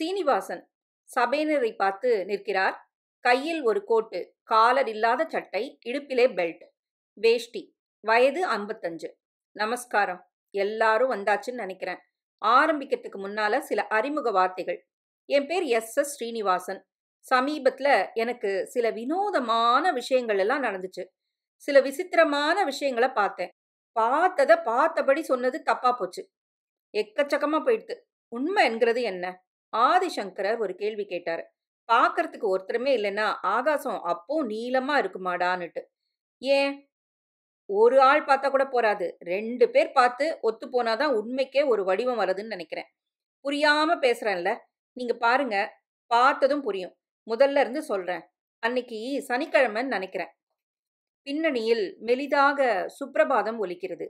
சீனிவாசன் சபையினரை பார்த்து நிற்கிறார் கையில் ஒரு கோட்டு காலர் இல்லாத சட்டை இடுப்பிலே பெல்ட் வேஷ்டி வயது ஐம்பத்தஞ்சு நமஸ்காரம் எல்லாரும் வந்தாச்சுன்னு நினைக்கிறேன் ஆரம்பிக்கிறதுக்கு முன்னால சில அறிமுக வார்த்தைகள் என் பேர் எஸ் எஸ் ஸ்ரீனிவாசன் சமீபத்தில் எனக்கு சில வினோதமான விஷயங்கள் எல்லாம் நடந்துச்சு சில விசித்திரமான விஷயங்களை பார்த்தேன் பார்த்ததை பார்த்தபடி சொன்னது தப்பா போச்சு எக்கச்சக்கமாக போயிடுது உண்மை என்கிறது என்ன ஆதிசங்கரர் ஒரு கேள்வி கேட்டார் பார்க்கறதுக்கு ஒருத்தருமே இல்லைன்னா ஆகாசம் அப்போ நீளமா இருக்குமாடான்னுட்டு ஏன் ஒரு ஆள் பார்த்தா கூட போறாது ரெண்டு பேர் பார்த்து ஒத்து போனாதான் உண்மைக்கே ஒரு வடிவம் வர்றதுன்னு நினைக்கிறேன் புரியாம பேசுறேன்ல நீங்க பாருங்க பார்த்ததும் புரியும் முதல்ல இருந்து சொல்றேன் அன்னைக்கு சனிக்கிழமைன்னு நினைக்கிறேன் பின்னணியில் மெலிதாக சுப்பிரபாதம் ஒலிக்கிறது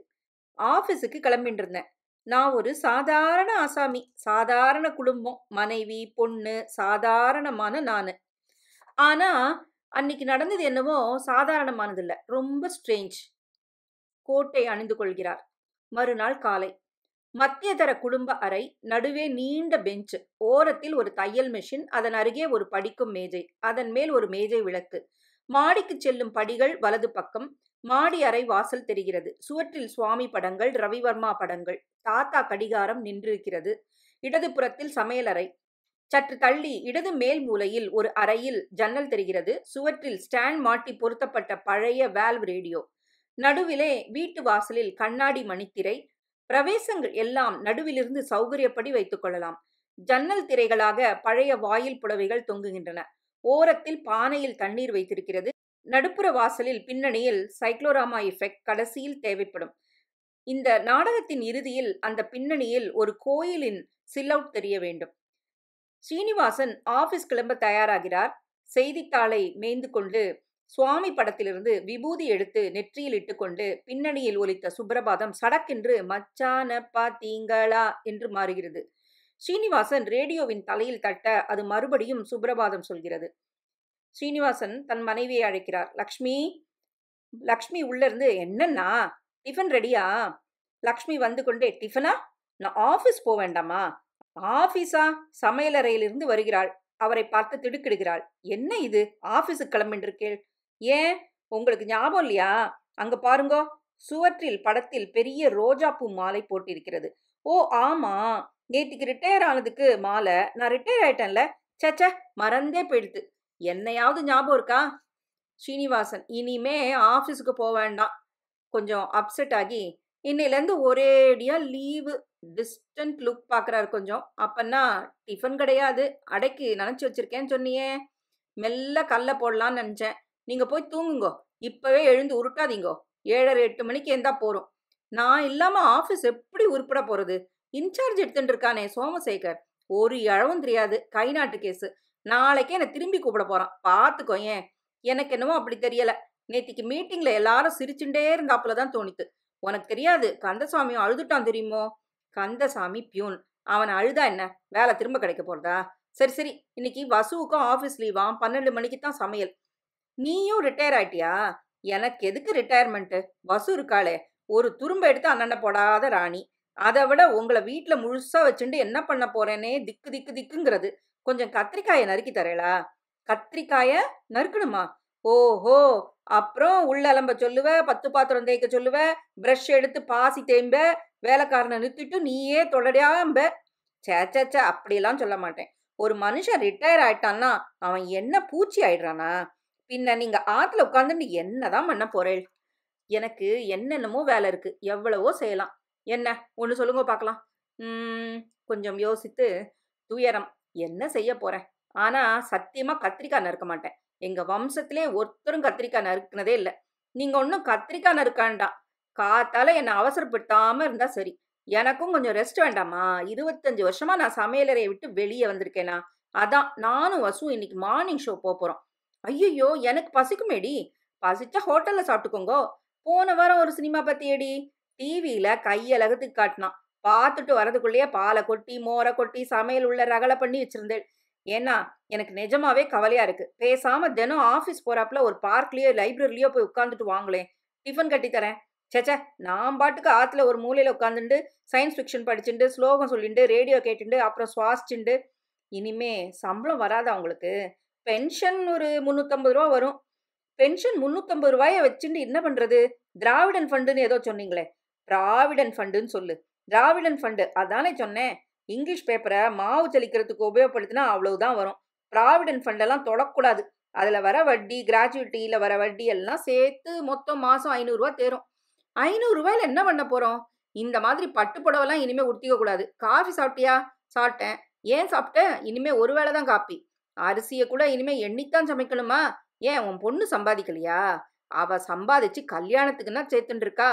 ஆஃபீஸுக்கு கிளம்பிட்டு இருந்தேன் நான் ஒரு சாதாரண ஆசாமி சாதாரண குடும்பம் மனைவி பொண்ணு சாதாரணமான நான் ஆனால் அன்னைக்கு நடந்தது என்னவோ சாதாரணமானது இல்லை ரொம்ப ஸ்ட்ரேஞ்ச் கோட்டை அணிந்து கொள்கிறார் மறுநாள் காலை மத்திய தர குடும்ப அறை நடுவே நீண்ட பெஞ்சு ஓரத்தில் ஒரு தையல் மெஷின் அதன் அருகே ஒரு படிக்கும் மேஜை அதன் மேல் ஒரு மேஜை விளக்கு மாடிக்கு செல்லும் படிகள் வலது பக்கம் மாடி அறை வாசல் தெரிகிறது சுவற்றில் சுவாமி படங்கள் ரவிவர்மா படங்கள் தாத்தா கடிகாரம் நின்றிருக்கிறது இடதுபுறத்தில் சமையலறை சற்று தள்ளி இடது மேல் மூலையில் ஒரு அறையில் ஜன்னல் தெரிகிறது சுவற்றில் ஸ்டாண்ட் மாட்டி பொருத்தப்பட்ட பழைய வேல்வ் ரேடியோ நடுவிலே வீட்டு வாசலில் கண்ணாடி மணித்திரை பிரவேசங்கள் எல்லாம் நடுவிலிருந்து சௌகரியப்படி வைத்துக் கொள்ளலாம் ஜன்னல் திரைகளாக பழைய வாயில் புடவைகள் தொங்குகின்றன ஓரத்தில் பானையில் தண்ணீர் வைத்திருக்கிறது நடுப்புற வாசலில் பின்னணியில் சைக்ளோராமா எஃபெக்ட் கடைசியில் தேவைப்படும் இந்த நாடகத்தின் இறுதியில் அந்த பின்னணியில் ஒரு கோயிலின் சில்லவுட் தெரிய வேண்டும் ஸ்ரீனிவாசன் ஆபீஸ் கிளம்ப தயாராகிறார் செய்தித்தாளை மேய்ந்து கொண்டு சுவாமி படத்திலிருந்து விபூதி எடுத்து நெற்றியில் இட்டுக்கொண்டு பின்னணியில் ஒலித்த சுப்பிரபாதம் சடக்கென்று மச்சான பாத்தீங்களா என்று மாறுகிறது ஸ்ரீனிவாசன் ரேடியோவின் தலையில் தட்ட அது மறுபடியும் சுப்பிரபாதம் சொல்கிறது ஸ்ரீனிவாசன் தன் மனைவியை அழைக்கிறார் லக்ஷ்மி லக்ஷ்மி உள்ளேருந்து என்னன்னா டிஃபன் ரெடியா லக்ஷ்மி வந்து கொண்டே டிஃபனா நான் ஆஃபீஸ் போக வேண்டாமா ஆஃபீஸா சமையலறையிலிருந்து வருகிறாள் அவரை பார்த்து திடுக்கிடுகிறாள் என்ன இது ஆஃபீஸுக்கு கிளம்பின்றிருக்கேள் ஏன் உங்களுக்கு ஞாபகம் இல்லையா அங்க பாருங்கோ சுவற்றில் படத்தில் பெரிய ரோஜாப்பூ மாலை போட்டிருக்கிறது ஓ ஆமா நேற்றுக்கு ரிட்டையர் ஆனதுக்கு மாலை நான் ரிட்டையர் ஆயிட்டேன்ல சச்ச மறந்தே போயிடுது என்னையாவது ஞாபகம் இருக்கா ஸ்ரீனிவாசன் இனிமே ஆஃபீஸுக்கு போக வேண்டாம் கொஞ்சம் அப்செட் ஆகி இன்னையிலேருந்து ஒரேடியா லீவு டிஸ்டன்ட் லுக் பார்க்குறாரு கொஞ்சம் அப்பன்னா டிஃபன் கிடையாது அடைக்கு நினச்சி வச்சுருக்கேன்னு சொன்னியே மெல்ல கல்லை போடலான்னு நினச்சேன் நீங்கள் போய் தூங்குங்கோ இப்போவே எழுந்து உருட்டாதீங்கோ ஏழரை எட்டு மணிக்கு எந்தா போகிறோம் நான் இல்லாமல் ஆஃபீஸ் எப்படி உருப்பிட போகிறது இன்சார்ஜ் எடுத்துட்டு இருக்கானே சோமசேகர் ஒரு இழவும் தெரியாது கை நாட்டு கேஸு நாளைக்கே என்னை திரும்பி கூப்பிட போறான் பார்த்துக்கோ ஏன் எனக்கு என்னவோ அப்படி தெரியல நேத்திக்கு மீட்டிங்ல எல்லாரும் சிரிச்சுட்டே இருந்தாப்புல தான் தோணித்து உனக்கு தெரியாது கந்தசாமி அழுதுட்டான் தெரியுமோ கந்தசாமி பியூன் அவன் அழுதா என்ன வேலை திரும்ப கிடைக்க போறதா சரி சரி இன்னைக்கு வசுவுக்கும் ஆஃபீஸ் லீவாம் பன்னெண்டு மணிக்கு தான் சமையல் நீயும் ரிட்டையர் ஆயிட்டியா எனக்கு எதுக்கு ரிட்டையர்மெண்ட்டு வசு இருக்காளே ஒரு துரும்ப எடுத்து அண்ணனை போடாத ராணி அதை விட உங்களை வீட்டில் முழுசாக வச்சுட்டு என்ன பண்ண போகிறேனே திக்கு திக்கு திக்குங்கிறது கொஞ்சம் கத்திரிக்காயை நறுக்கி தரேளா கத்திரிக்காயை நறுக்கணுமா ஓஹோ அப்புறம் உள்ளலம்ப சொல்லுவ பத்து பாத்திரம் தேய்க்க சொல்லுவ ப்ரஷ் எடுத்து பாசி தேம்ப வேலைக்காரனை நிறுத்திட்டு நீயே தொடடியாம்ப சேச்சேச்ச அப்படிலாம் சொல்ல மாட்டேன் ஒரு மனுஷன் ரிட்டையர் ஆயிட்டான்னா அவன் என்ன பூச்சி ஆயிடுறானா பின்ன நீங்க ஆத்துல உட்காந்துட்டு என்னதான் பண்ண போறேள் எனக்கு என்னென்னமோ வேலை இருக்கு எவ்வளவோ செய்யலாம் என்ன ஒன்று சொல்லுங்க பார்க்கலாம் கொஞ்சம் யோசித்து துயரம் என்ன செய்ய போகிறேன் ஆனால் சத்தியமாக கத்திரிக்காய் நறுக்க மாட்டேன் எங்கள் வம்சத்திலே ஒருத்தரும் கத்திரிக்காய் நறுக்குனதே இல்லை நீங்கள் ஒன்றும் கத்திரிக்காய் நறுக்காண்டாம் காத்தால என்னை அவசரப்படுத்தாமல் இருந்தால் சரி எனக்கும் கொஞ்சம் ரெஸ்ட் வேண்டாமா இருபத்தஞ்சு வருஷமாக நான் சமையலறையை விட்டு வெளியே வந்திருக்கேனா அதான் நானும் வசு இன்னைக்கு மார்னிங் ஷோ போக போகிறோம் ஐயோ எனக்கு பசிக்குமேடி பசிச்சா ஹோட்டலில் சாப்பிட்டுக்கோங்கோ போன வாரம் ஒரு சினிமா பற்றியடி டிவியில கையழகத்துக்கு காட்டினான் பார்த்துட்டு வரதுக்குள்ளேயே பாலை கொட்டி மோரை கொட்டி சமையல் உள்ள ரகலை பண்ணி வச்சிருந்தேள் ஏன்னா எனக்கு நிஜமாவே கவலையா இருக்கு பேசாம தினம் ஆஃபீஸ் போறாப்புல ஒரு பார்க்லயோ லைப்ரரிலயோ போய் உட்காந்துட்டு வாங்களேன் டிஃபன் கட்டி தரேன் சேச்சே நான் பாட்டுக்கு ஆற்றுல ஒரு மூலையில் உட்காந்துண்டு சயின்ஸ் ஃபிக்ஷன் படிச்சுட்டு ஸ்லோகம் சொல்லிட்டு ரேடியோ கேட்டுண்டு அப்புறம் சுவாசிச்சுண்டு இனிமே சம்பளம் வராது அவங்களுக்கு பென்ஷன் ஒரு முந்நூற்றம்பது ரூபா வரும் பென்ஷன் முந்நூற்றம்பது ரூபாயை வச்சுட்டு என்ன பண்ணுறது திராவிடன் ஃபண்டுன்னு ஏதோ சொன்னீங்களே டிராவிடன் ஃபண்டுன்னு சொல்லு டிராவிடன் ஃபண்டு அதானே சொன்னேன் இங்கிலீஷ் பேப்பரை மாவு தெளிக்கிறதுக்கு உபயோகப்படுத்தினா அவ்வளவுதான் வரும் பிராவிடன் ஃபண்டெல்லாம் தொடக்கூடாது அதில் வர வட்டி கிராஜுவிட்டியில் வர வட்டி எல்லாம் சேர்த்து மொத்தம் மாதம் ஐநூறுரூவா தேரும் ஐநூறுரூவாயில் என்ன பண்ண போகிறோம் இந்த மாதிரி பட்டு பட்டுப்புடவெல்லாம் இனிமேல் உடுத்திக்க கூடாது காஃபி சாப்பிட்டியா சாப்பிட்டேன் ஏன் சாப்பிட்டேன் இனிமேல் ஒரு வேளை தான் காப்பி அரிசியை கூட இனிமேல் எண்ணித்தான் சமைக்கணுமா ஏன் உன் பொண்ணு சம்பாதிக்கலையா அவ சம்பாதிச்சு கல்யாணத்துக்குன்னா சேர்த்துட்டு இருக்கா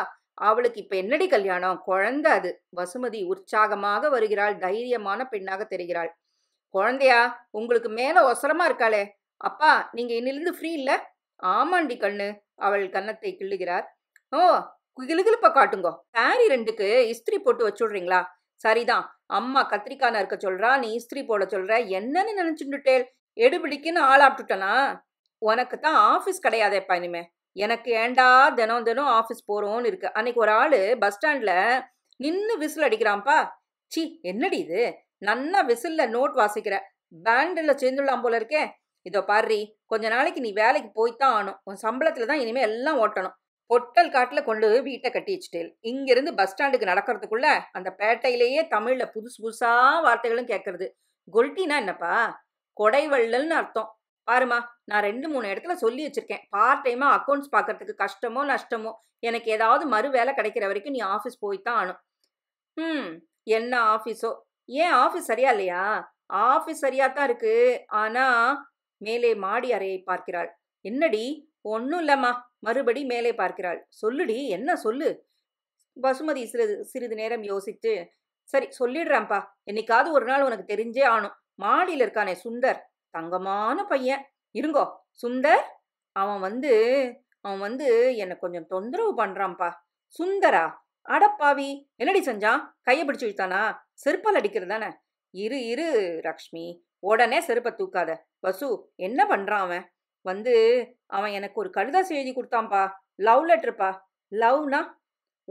அவளுக்கு இப்ப என்னடி கல்யாணம் குழந்தை அது வசுமதி உற்சாகமாக வருகிறாள் தைரியமான பெண்ணாக தெரிகிறாள் குழந்தையா உங்களுக்கு மேல ஒசரமா இருக்காளே அப்பா நீங்க இன்னிலிருந்து ஃப்ரீ இல்ல ஆமாண்டி கண்ணு அவள் கன்னத்தை கிள்ளுகிறார் ஓ கிழுகிழுப்ப காட்டுங்கோ சாரி ரெண்டுக்கு இஸ்திரி போட்டு வச்சுடுறீங்களா சரிதான் அம்மா கத்திரிக்கான இருக்க சொல்றா நீ இஸ்திரி போட சொல்ற என்னன்னு நினைச்சுட்டுட்டேல் எடுபிடிக்குன்னு ஆளாப்ட்டுட்டனா உனக்கு தான் ஆஃபீஸ் கிடையாதேப்பா இனிமே எனக்கு ஏண்டா தினம் தினம் ஆஃபீஸ் போகிறோன்னு இருக்குது அன்றைக்கி ஒரு ஆள் பஸ் ஸ்டாண்டில் நின்று விசில் அடிக்கிறான்ப்பா சி என்னடி இது நன்னா விசிலில் நோட் வாசிக்கிற பேண்டில் சேர்ந்துள்ளாம் போல இருக்கே இதோ பாரு கொஞ்ச நாளைக்கு நீ வேலைக்கு போய்த்தான் ஆனும் உன் சம்பளத்தில் தான் இனிமேல் எல்லாம் ஓட்டணும் பொட்டல் காட்டில் கொண்டு வீட்டை கட்டி வச்சுட்டேன் இங்கேருந்து பஸ் ஸ்டாண்டுக்கு நடக்கிறதுக்குள்ள அந்த பேட்டையிலேயே தமிழில் புதுசு புதுசாக வார்த்தைகளும் கேட்கறது கொல்ட்டினா என்னப்பா கொடைவள்ளல்னு அர்த்தம் பாருமா நான் ரெண்டு மூணு இடத்துல சொல்லி வச்சுருக்கேன் பார்ட் டைமாக அக்கௌண்ட்ஸ் பார்க்குறதுக்கு கஷ்டமோ நஷ்டமோ எனக்கு ஏதாவது மறு வேலை கிடைக்கிற வரைக்கும் நீ ஆஃபீஸ் போய்தான் ஆனும் ம் என்ன ஆஃபீஸோ ஏன் ஆஃபீஸ் சரியா இல்லையா ஆஃபீஸ் சரியாக தான் இருக்கு ஆனால் மேலே மாடி அறையை பார்க்கிறாள் என்னடி ஒன்றும் இல்லைம்மா மறுபடி மேலே பார்க்கிறாள் சொல்லுடி என்ன சொல்லு பசுமதி சிறிது சிறிது நேரம் யோசித்து சரி சொல்லிடுறேன்ப்பா என்னைக்காவது ஒரு நாள் உனக்கு தெரிஞ்சே ஆனும் மாடியில் இருக்கானே சுந்தர் தங்கமான பையன் இருங்கோ சுந்தர் அவன் வந்து அவன் வந்து என்னை கொஞ்சம் தொந்தரவு பண்ணுறான்ப்பா சுந்தரா அடப்பாவி என்னடி செஞ்சான் கையை பிடிச்சி விழுத்தானா செருப்பால் அடிக்கிறது தானே இரு இரு லக்ஷ்மி உடனே செருப்பை தூக்காத வசு என்ன பண்ணுறான் அவன் வந்து அவன் எனக்கு ஒரு கடிதாசு எழுதி கொடுத்தான்ப்பா லவ் லெட்டர்ப்பா லவ்னா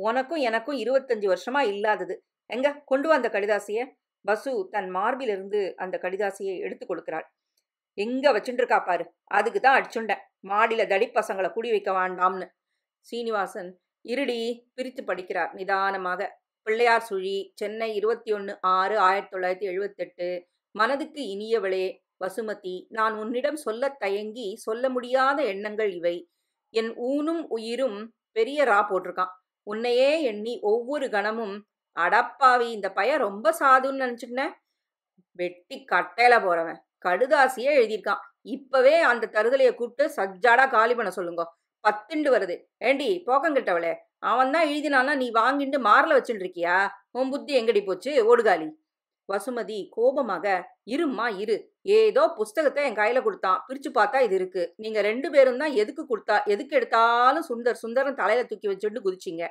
உனக்கும் எனக்கும் இருபத்தஞ்சு வருஷமா இல்லாதது எங்க கொண்டு வந்த கடிதாசியை வசு தன் மார்பிலிருந்து அந்த கடிதாசியை எடுத்து கொடுக்கிறாள் எங்க வச்சுட்டுருக்கா பாரு அதுக்கு தான் அடிச்சுண்டேன் மாடியில தடி பசங்களை குடி வைக்க வேண்டாம்னு சீனிவாசன் இருடி பிரித்து படிக்கிறார் நிதானமாக பிள்ளையார் சுழி சென்னை இருபத்தி ஒன்று ஆறு ஆயிரத்தி தொள்ளாயிரத்தி எழுபத்தெட்டு மனதுக்கு இனியவளே வசுமதி நான் உன்னிடம் சொல்ல தயங்கி சொல்ல முடியாத எண்ணங்கள் இவை என் ஊனும் உயிரும் பெரிய ரா போட்டிருக்கான் உன்னையே எண்ணி ஒவ்வொரு கணமும் அடப்பாவி இந்த பையன் ரொம்ப சாதுன்னு நினச்சிக்கினேன் வெட்டி கட்டையில போறவன் கடுதாசியே எழுதியிருக்கான் இப்பவே அந்த தருதலைய கூப்பிட்டு சஜ்ஜாடா காலி பண்ண சொல்லுங்க பத்துண்டு வருது ஏண்டி போக்கங்கிட்டவளே அவன் தான் எழுதினான்னா நீ வாங்கிட்டு மாறல வச்சுட்டு இருக்கியா உன் புத்தி எங்கடி போச்சு ஓடுகாலி வசுமதி கோபமாக இரும்மா இரு ஏதோ புஸ்தகத்தை என் கையில கொடுத்தான் பிரிச்சு பார்த்தா இது இருக்கு நீங்க ரெண்டு பேரும் தான் எதுக்கு கொடுத்தா எதுக்கு எடுத்தாலும் சுந்தர் சுந்தரம் தலையில தூக்கி வச்சுட்டு குதிச்சிங்க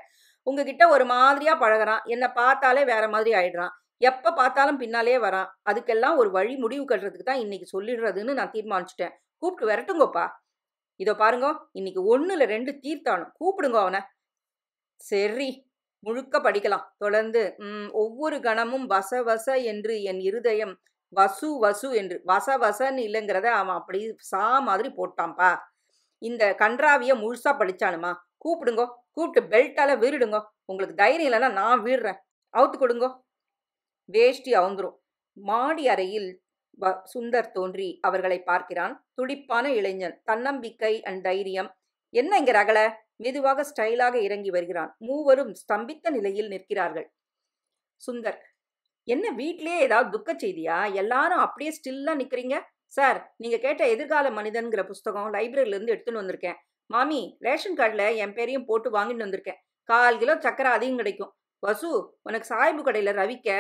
உங்ககிட்ட ஒரு மாதிரியா பழகிறான் என்னை பார்த்தாலே வேற மாதிரி ஆயிடுறான் எப்போ பார்த்தாலும் பின்னாலே வரான் அதுக்கெல்லாம் ஒரு வழி முடிவு கட்டுறதுக்கு தான் இன்னைக்கு சொல்லிடுறதுன்னு நான் தீர்மானிச்சிட்டேன் கூப்பிட்டு விரட்டுங்கோப்பா இதோ பாருங்க இன்னைக்கு ஒன்றுல ரெண்டு தீர்த்தானும் கூப்பிடுங்க அவனை சரி முழுக்க படிக்கலாம் தொடர்ந்து ஒவ்வொரு கணமும் வச வச என்று என் இருதயம் வசு வசு என்று வச வசன்னு இல்லைங்கிறத அவன் அப்படி சா மாதிரி போட்டான்ப்பா இந்த கன்றாவிய முழுசா படிச்சானுமா கூப்பிடுங்கோ கூப்பிட்டு பெல்ட்டால வீடுங்கோ உங்களுக்கு தைரியம் இல்லைன்னா நான் வீடுறேன் அவுத்து கொடுங்கோ வேஷ்டி அவுந்துரும் மாடி அறையில் சுந்தர் தோன்றி அவர்களை பார்க்கிறான் துடிப்பான இளைஞன் தன்னம்பிக்கை அண்ட் தைரியம் என்ன இங்க ரகல மெதுவாக ஸ்டைலாக இறங்கி வருகிறான் மூவரும் ஸ்தம்பித்த நிலையில் நிற்கிறார்கள் சுந்தர் என்ன வீட்லயே ஏதாவது துக்க செய்தியா எல்லாரும் அப்படியே ஸ்டில்லா நிக்கிறீங்க சார் நீங்க கேட்ட எதிர்கால மனிதன்கிற புஸ்தகம் லைப்ரரியில இருந்து எடுத்துன்னு வந்திருக்கேன் மாமி ரேஷன் கார்டில் என் பேரையும் போட்டு வாங்கிட்டு வந்திருக்கேன் கால் கிலோ சக்கரை அதிகம் கிடைக்கும் வசு உனக்கு சாய்பு கடையில் ரவிக்க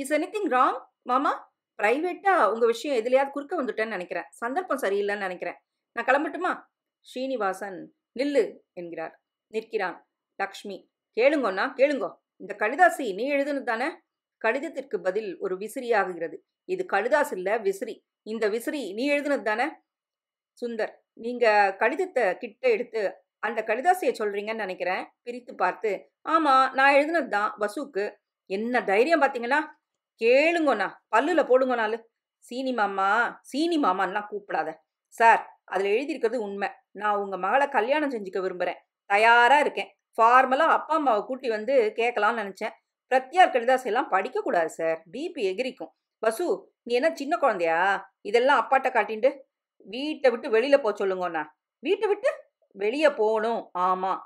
இஸ் எனிதிங் ராங் மாமா ப்ரைவேட்டா உங்க விஷயம் எதுலையாவது குறுக்க வந்துட்டேன்னு நினைக்கிறேன் சந்தர்ப்பம் சரியில்லைன்னு நினைக்கிறேன் நான் கிளம்பட்டுமா ஸ்ரீனிவாசன் நில்லு என்கிறார் நிற்கிறான் லக்ஷ்மி கேளுங்கண்ணா கேளுங்கோ இந்த கடிதாசி நீ எழுதுனது தானே கடிதத்திற்கு பதில் ஒரு ஆகுகிறது இது கடிதாஸ் இல்ல விசிறி இந்த விசிறி நீ எழுதுனது தானே சுந்தர் நீங்க கடிதத்தை கிட்ட எடுத்து அந்த கடிதாசியை சொல்றீங்கன்னு நினைக்கிறேன் பிரித்து பார்த்து ஆமா நான் எழுதுனது தான் வசுக்கு என்ன தைரியம் பாத்தீங்கன்னா கேளுங்கண்ணா பல்லுல போடுங்க நாள் சீனி மாமா சீனி மாமான்லாம் கூப்பிடாத சார் அதில் எழுதியிருக்கிறது உண்மை நான் உங்கள் மகளை கல்யாணம் செஞ்சுக்க விரும்புகிறேன் தயாராக இருக்கேன் ஃபார்மலாக அப்பா அம்மாவை கூட்டி வந்து கேட்கலாம்னு நினச்சேன் பிரத்யார் கடிதாஸ் எல்லாம் படிக்கக்கூடாது சார் பிபி எகிரிக்கும் வசு நீ என்ன சின்ன குழந்தையா இதெல்லாம் அப்பாட்ட காட்டின்ட்டு வீட்டை விட்டு வெளியில் போ சொல்லுங்கண்ணா வீட்டை விட்டு வெளியே போகணும் ஆமாம்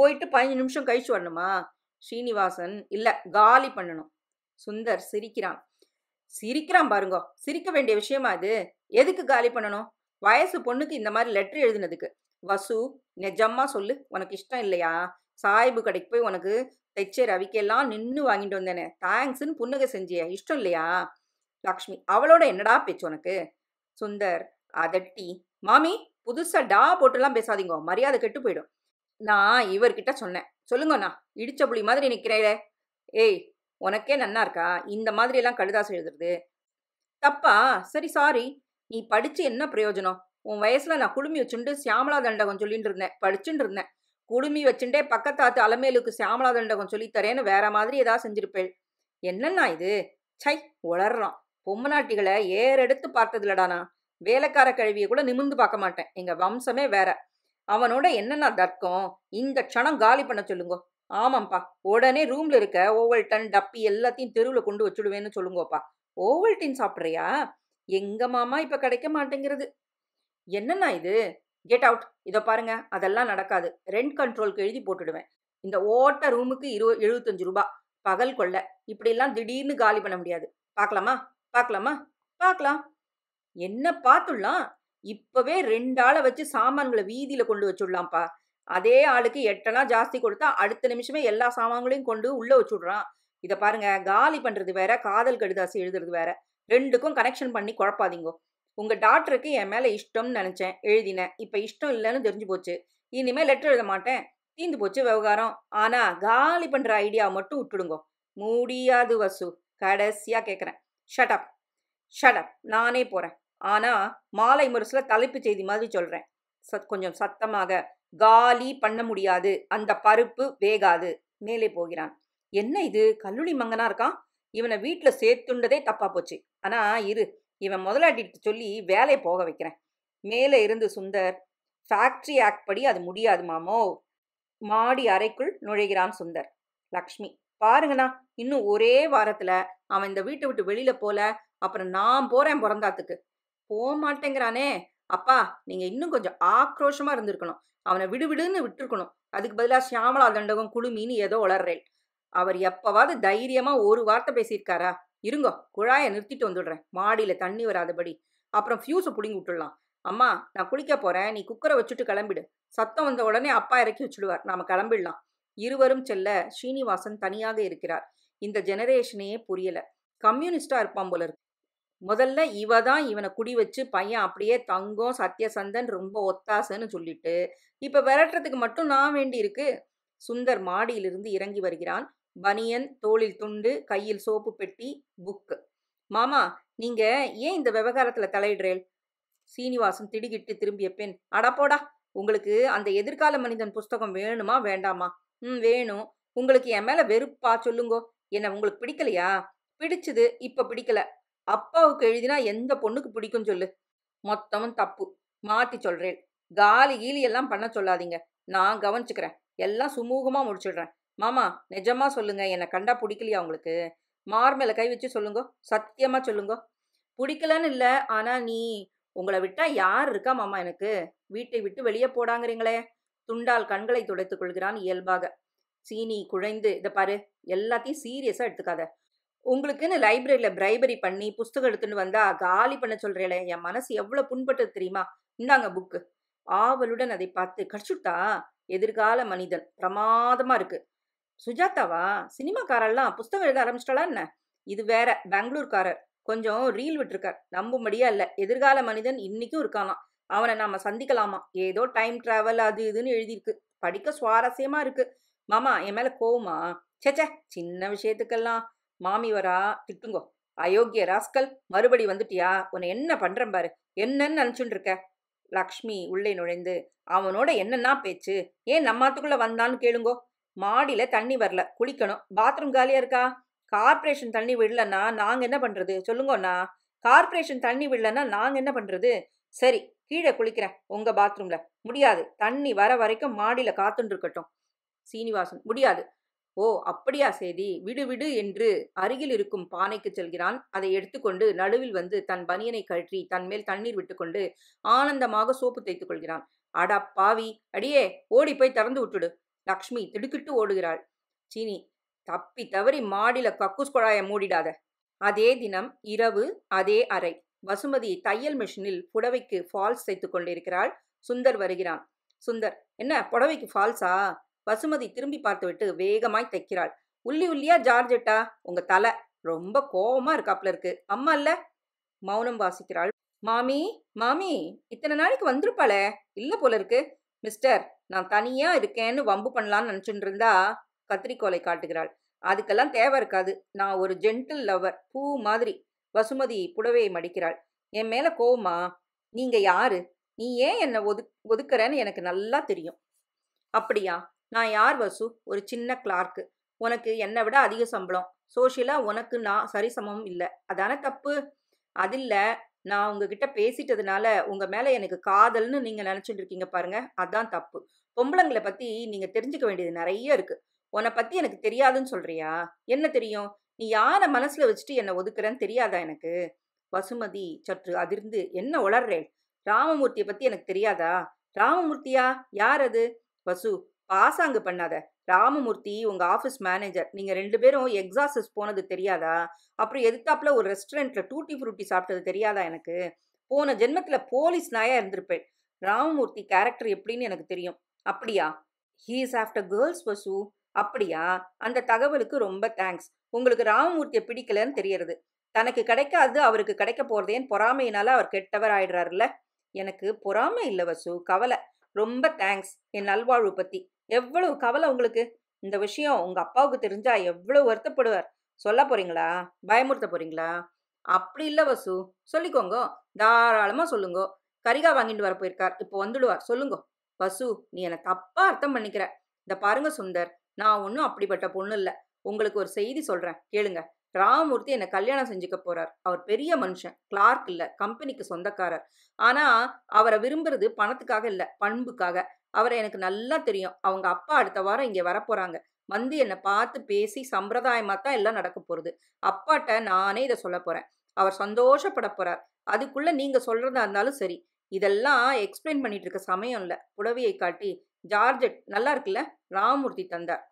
போயிட்டு பதினஞ்சு நிமிஷம் கழிச்சு வரணுமா ஸ்ரீனிவாசன் இல்லை காலி பண்ணணும் சுந்தர் சிரிக்கிறான் சிரிக்கிறான் பாருங்க சிரிக்க வேண்டிய விஷயமா அது எதுக்கு காலி பண்ணணும் வயசு பொண்ணுக்கு இந்த மாதிரி லெட்டர் எழுதுனதுக்கு வசு நிஜம்மா சொல்லு உனக்கு இஷ்டம் இல்லையா சாய்பு கடைக்கு போய் உனக்கு தைச்ச ரவிக்கெல்லாம் நின்று வாங்கிட்டு வந்தேனே தேங்க்ஸ்ன்னு புண்ணுக செஞ்சிய இஷ்டம் இல்லையா லக்ஷ்மி அவளோட என்னடா பேச்சு உனக்கு சுந்தர் அதட்டி மாமி புதுசாக டா போட்டுலாம் பேசாதீங்க மரியாதை கெட்டு போயிடும் நான் இவர்கிட்ட சொன்னேன் சொல்லுங்கண்ணா இடிச்ச புளி மாதிரி நிற்கிறேன் ஏய் உனக்கே நன்னா இருக்கா இந்த மாதிரியெல்லாம் கழுதாசு எழுதுறது தப்பா சரி சாரி நீ படித்து என்ன பிரயோஜனம் உன் வயசில் நான் குடுமி வச்சுண்டு சியாமலா தண்டகம் சொல்லிட்டு இருந்தேன் படிச்சுட்டு இருந்தேன் குடுமி வச்சுட்டே பக்கத்தாத்து அலமேலுக்கு சியாமலா தண்டகம் சொல்லித்தரேன்னு வேற மாதிரி ஏதாவது செஞ்சிருப்பேள் என்னன்னா இது சை உளறான் பொம்மநாட்டிகளை ஏறெடுத்து பார்த்ததுலடா நான் வேலைக்கார கழுவியை கூட நிமிர்ந்து பார்க்க மாட்டேன் எங்கள் வம்சமே வேற அவனோட என்னென்ன தர்க்கம் இந்த க்ஷணம் காலி பண்ண சொல்லுங்க ஆமாம்ப்பா உடனே ரூம்ல இருக்க ஓவல்டன் டப்பி எல்லாத்தையும் தெருவில் கொண்டு வச்சுடுவேன்னு சொல்லுங்கப்பா ஓவல்டின் சாப்பிட்றியா எங்க மாமா இப்ப கிடைக்க மாட்டேங்கிறது என்னன்னா இது கெட் அவுட் இதை பாருங்க அதெல்லாம் நடக்காது ரெண்ட் கண்ட்ரோலுக்கு எழுதி போட்டுடுவேன் இந்த ஓட்ட ரூமுக்கு இரு எழுபத்தஞ்சு ரூபா பகல் கொள்ள இப்படிலாம் திடீர்னு காலி பண்ண முடியாது பார்க்கலாமா பார்க்கலாமா பார்க்கலாம் என்ன பார்த்துடலாம் இப்பவே ரெண்டு ஆளை வச்சு சாமான்களை வீதியில கொண்டு வச்சுடலாம்ப்பா அதே ஆளுக்கு எட்டனா ஜாஸ்தி கொடுத்தா அடுத்த நிமிஷமே எல்லா சாமான்களையும் கொண்டு உள்ளே வச்சுடுறான் இதை பாருங்க காலி பண்ணுறது வேற காதல் கடிதாசி எழுதுறது வேற ரெண்டுக்கும் கனெக்ஷன் பண்ணி குழப்பாதீங்கோ உங்கள் டாக்டருக்கு என் மேலே இஷ்டம்னு நினைச்சேன் எழுதினேன் இப்போ இஷ்டம் இல்லைன்னு தெரிஞ்சு போச்சு இனிமேல் லெட்டர் எழுத மாட்டேன் தீந்து போச்சு விவகாரம் ஆனால் காலி பண்ணுற ஐடியா மட்டும் விட்டுடுங்கோ முடியாது வசு கடைசியாக கேட்குறேன் ஷட்டப் ஷடப் நானே போகிறேன் ஆனால் மாலை முரசுல தலைப்பு செய்தி மாதிரி சொல்கிறேன் சத் கொஞ்சம் சத்தமாக காலி பண்ண முடியாது அந்த பருப்பு வேகாது மேலே போகிறான் என்ன இது கல்லூரி மங்கனா இருக்கான் இவனை வீட்டில் சேர்த்துண்டதே தப்பா போச்சு ஆனா இரு இவன் முதலாட்டிட்டு சொல்லி வேலையை போக வைக்கிறேன் மேலே இருந்து சுந்தர் ஃபேக்ட்ரி ஆக்ட் படி அது முடியாது மாமோ மாடி அறைக்குள் நுழைகிறான் சுந்தர் லக்ஷ்மி பாருங்கண்ணா இன்னும் ஒரே வாரத்தில் அவன் இந்த வீட்டை விட்டு வெளியில போல அப்புறம் நான் போறேன் பிறந்தாத்துக்கு போக மாட்டேங்கிறானே அப்பா நீங்க இன்னும் கொஞ்சம் ஆக்ரோஷமா இருந்திருக்கணும் அவனை விடுவிடுன்னு விட்டுருக்கணும் அதுக்கு பதிலா சியாமலா தண்டகம் குழுமின்னு ஏதோ உளர்றேன் அவர் எப்பவாவது தைரியமா ஒரு வார்த்தை பேசியிருக்காரா இருங்கோ குழாயை நிறுத்திட்டு வந்துடுறேன் மாடியில தண்ணி வராதபடி அப்புறம் ஃப்யூஸை பிடுங்கி விட்டுடலாம் அம்மா நான் குளிக்க போறேன் நீ குக்கரை வச்சுட்டு கிளம்பிடு சத்தம் வந்த உடனே அப்பா இறக்கி வச்சுடுவார் நாம கிளம்பிடலாம் இருவரும் செல்ல ஸ்ரீனிவாசன் தனியாக இருக்கிறார் இந்த ஜெனரேஷனையே புரியல கம்யூனிஸ்டா இருப்பான் போல இருக்கு முதல்ல இவ தான் இவனை குடி வச்சு பையன் அப்படியே தங்கம் சத்யசந்தன் ரொம்ப ஒத்தாசன்னு சொல்லிட்டு இப்போ விரட்டுறதுக்கு மட்டும் நான் வேண்டி இருக்கு சுந்தர் மாடியிலிருந்து இறங்கி வருகிறான் பனியன் தோளில் துண்டு கையில் சோப்பு பெட்டி புக்கு மாமா நீங்க ஏன் இந்த விவகாரத்துல தலையிடுறேன் சீனிவாசன் திடுகிட்டு திரும்பிய பெண் அடப்போடா உங்களுக்கு அந்த எதிர்கால மனிதன் புஸ்தகம் வேணுமா வேண்டாமா ம் வேணும் உங்களுக்கு என் மேல வெறுப்பா சொல்லுங்கோ என்ன உங்களுக்கு பிடிக்கலையா பிடிச்சது இப்ப பிடிக்கல அப்பாவுக்கு எழுதினா எந்த பொண்ணுக்கு பிடிக்கும் சொல்லு மொத்தமும் தப்பு மாத்தி சொல்றேன் காலி கீலி எல்லாம் பண்ண சொல்லாதீங்க நான் கவனிச்சுக்கிறேன் எல்லாம் சுமூகமா முடிச்சிடுறேன் மாமா நிஜமா சொல்லுங்க என்னை கண்டா பிடிக்கலையா உங்களுக்கு மார்மேல கை வச்சு சொல்லுங்க சத்தியமா சொல்லுங்க பிடிக்கலன்னு இல்லை ஆனா நீ உங்களை விட்டா யார் இருக்கா மாமா எனக்கு வீட்டை விட்டு வெளியே போடாங்கிறீங்களே துண்டால் கண்களை துடைத்துக் கொள்கிறான் இயல்பாக சீனி குழைந்து இதை பாரு எல்லாத்தையும் சீரியஸா எடுத்துக்காத உங்களுக்குன்னு லைப்ரரியில் பிரைபரி பண்ணி புஸ்தகம் எடுத்துன்னு வந்தா காலி பண்ண சொல்கிறேன் என் மனசு எவ்வளோ புண்பட்டது தெரியுமா இந்தாங்க புக்கு ஆவலுடன் அதை பார்த்து கடிச்சுட்டா எதிர்கால மனிதன் பிரமாதமாக இருக்கு சுஜாதாவா சினிமாக்காரெல்லாம் புஸ்தகம் எழுத ஆரம்பிச்சிட்டாலா என்ன இது வேற பெங்களூர்காரர் கொஞ்சம் ரீல் விட்டுருக்கார் நம்பும்படியா இல்லை எதிர்கால மனிதன் இன்னைக்கும் இருக்கானாம் அவனை நாம சந்திக்கலாமா ஏதோ டைம் டிராவல் அது இதுன்னு எழுதியிருக்கு படிக்க சுவாரஸ்யமா இருக்கு மாமா என் மேல கோவமா சேச்சே சின்ன விஷயத்துக்கெல்லாம் மாமி வரா திட்டுங்கோ அயோக்கிய ராஸ்கல் மறுபடி வந்துட்டியா உன்னை என்ன பண்றேன் பாரு என்னன்னு நினச்சுட்டு இருக்க லக்ஷ்மி உள்ளே நுழைந்து அவனோட என்னன்னா பேச்சு ஏன் நம்மாத்துக்குள்ள வந்தான்னு கேளுங்கோ மாடியில தண்ணி வரல குளிக்கணும் பாத்ரூம் காலியா இருக்கா கார்பரேஷன் தண்ணி விடலன்னா நாங்க என்ன பண்றது சொல்லுங்கண்ணா கார்பரேஷன் தண்ணி விடலன்னா நாங்க என்ன பண்றது சரி கீழே குளிக்கிறேன் உங்க பாத்ரூம்ல முடியாது தண்ணி வர வரைக்கும் மாடியில காத்துட்டு இருக்கட்டும் சீனிவாசன் முடியாது ஓ அப்படியா சேதி விடு விடு என்று அருகில் இருக்கும் பானைக்கு செல்கிறான் அதை எடுத்துக்கொண்டு நடுவில் வந்து தன் பனியனை கழற்றி தன் மேல் தண்ணீர் விட்டுக்கொண்டு ஆனந்தமாக சோப்பு தைத்துக் கொள்கிறான் அடா பாவி அடியே ஓடி போய் திறந்து விட்டுடு லக்ஷ்மி திடுக்கிட்டு ஓடுகிறாள் சீனி தப்பி தவறி மாடியில கக்கூஸ் குழாய மூடிடாத அதே தினம் இரவு அதே அறை வசுமதி தையல் மிஷினில் புடவைக்கு ஃபால்ஸ் தைத்து கொண்டிருக்கிறாள் சுந்தர் வருகிறான் சுந்தர் என்ன புடவைக்கு ஃபால்ஸா வசுமதி திரும்பி பார்த்துவிட்டு வேகமாய் தைக்கிறாள் உள்ளி உள்ளியா ஜார்ஜெட்டா உங்க தலை ரொம்ப கோபமா இருக்காப்ல இருக்கு அம்மா இல்ல மௌனம் வாசிக்கிறாள் மாமி மாமி இத்தனை நாளைக்கு வந்திருப்பாளே இல்ல போல இருக்கு மிஸ்டர் நான் தனியா இருக்கேன்னு வம்பு பண்ணலாம்னு நினைச்சுட்டு இருந்தா கத்திரிக்கோலை காட்டுகிறாள் அதுக்கெல்லாம் தேவை இருக்காது நான் ஒரு ஜென்டில் லவர் பூ மாதிரி வசுமதி புடவையை மடிக்கிறாள் என் மேல கோவமா நீங்க யாரு நீ ஏன் என்னை ஒது ஒதுக்குறேன்னு எனக்கு நல்லா தெரியும் அப்படியா நான் யார் வசு ஒரு சின்ன கிளார்க்கு உனக்கு என்னை விட அதிக சம்பளம் சோஷியலாக உனக்கு நான் சரிசமமும் இல்லை அதான தப்பு அதில்ல நான் உங்ககிட்ட பேசிட்டதுனால உங்கள் மேலே எனக்கு காதல்னு நீங்கள் நினச்சிட்டு இருக்கீங்க பாருங்க அதான் தப்பு பொம்பளைங்களை பற்றி நீங்கள் தெரிஞ்சுக்க வேண்டியது நிறைய இருக்குது உன்னை பற்றி எனக்கு தெரியாதுன்னு சொல்கிறியா என்ன தெரியும் நீ யாரை மனசில் வச்சுட்டு என்னை ஒதுக்குறேன்னு தெரியாதா எனக்கு வசுமதி சற்று அதிர்ந்து என்ன உளர்றேன் ராமமூர்த்தியை பற்றி எனக்கு தெரியாதா ராமமூர்த்தியா யார் அது வசு பாசாங்கு பண்ணாத ராமமூர்த்தி உங்க ஆஃபீஸ் மேனேஜர் நீங்க ரெண்டு பேரும் எக்ஸாசஸ் போனது தெரியாதா அப்புறம் எதிர்த்தாப்புல ஒரு ரெஸ்டாரண்ட்ல டூட்டி ஃப்ரூட்டி சாப்பிட்டது தெரியாதா எனக்கு போன ஜென்மத்துல போலீஸ் நாயா இருந்திருப்பேன் ராமமூர்த்தி கேரக்டர் எப்படின்னு எனக்கு தெரியும் அப்படியா ஹீஸ் ஆஃப்டர் கேர்ள்ஸ் பசு அப்படியா அந்த தகவலுக்கு ரொம்ப தேங்க்ஸ் உங்களுக்கு ராமமூர்த்தியை பிடிக்கலன்னு தெரியறது தனக்கு கிடைக்காது அவருக்கு கிடைக்க போறதேன்னு பொறாமையினால அவர் கெட்டவர் ஆயிடுறாருல்ல எனக்கு பொறாமை இல்லை வசு கவலை ரொம்ப தேங்க்ஸ் என் நல்வாழ்வு பற்றி எவ்வளவு கவலை உங்களுக்கு இந்த விஷயம் உங்க அப்பாவுக்கு தெரிஞ்சா எவ்வளவு வருத்தப்படுவார் சொல்ல போறீங்களா பயமுறுத்த போறீங்களா அப்படி இல்லை வசு சொல்லிக்கோங்க தாராளமா சொல்லுங்க கரிகா வாங்கிட்டு வர போயிருக்கார் இப்போ வந்துடுவார் சொல்லுங்க வசு நீ என்னை தப்பா அர்த்தம் பண்ணிக்கிற இந்த பாருங்க சுந்தர் நான் ஒன்றும் அப்படிப்பட்ட பொண்ணு இல்லை உங்களுக்கு ஒரு செய்தி சொல்றேன் கேளுங்க ராமமூர்த்தி என்னை கல்யாணம் செஞ்சுக்க போறார் அவர் பெரிய மனுஷன் கிளார்க் இல்லை கம்பெனிக்கு சொந்தக்காரர் ஆனா அவரை விரும்புறது பணத்துக்காக இல்லை பண்புக்காக அவரை எனக்கு நல்லா தெரியும் அவங்க அப்பா அடுத்த வாரம் இங்கே வரப்போகிறாங்க வந்து என்னை பார்த்து பேசி சம்பிரதாயமாக தான் எல்லாம் நடக்க போகிறது அப்பாட்ட நானே இதை சொல்ல போகிறேன் அவர் சந்தோஷப்பட போகிறார் அதுக்குள்ளே நீங்கள் சொல்கிறதா இருந்தாலும் சரி இதெல்லாம் எக்ஸ்பிளைன் பண்ணிட்டு இருக்க சமயம் இல்லை புடவையை காட்டி ஜார்ஜெட் நல்லா இருக்குல்ல ராமூர்த்தி தந்தார்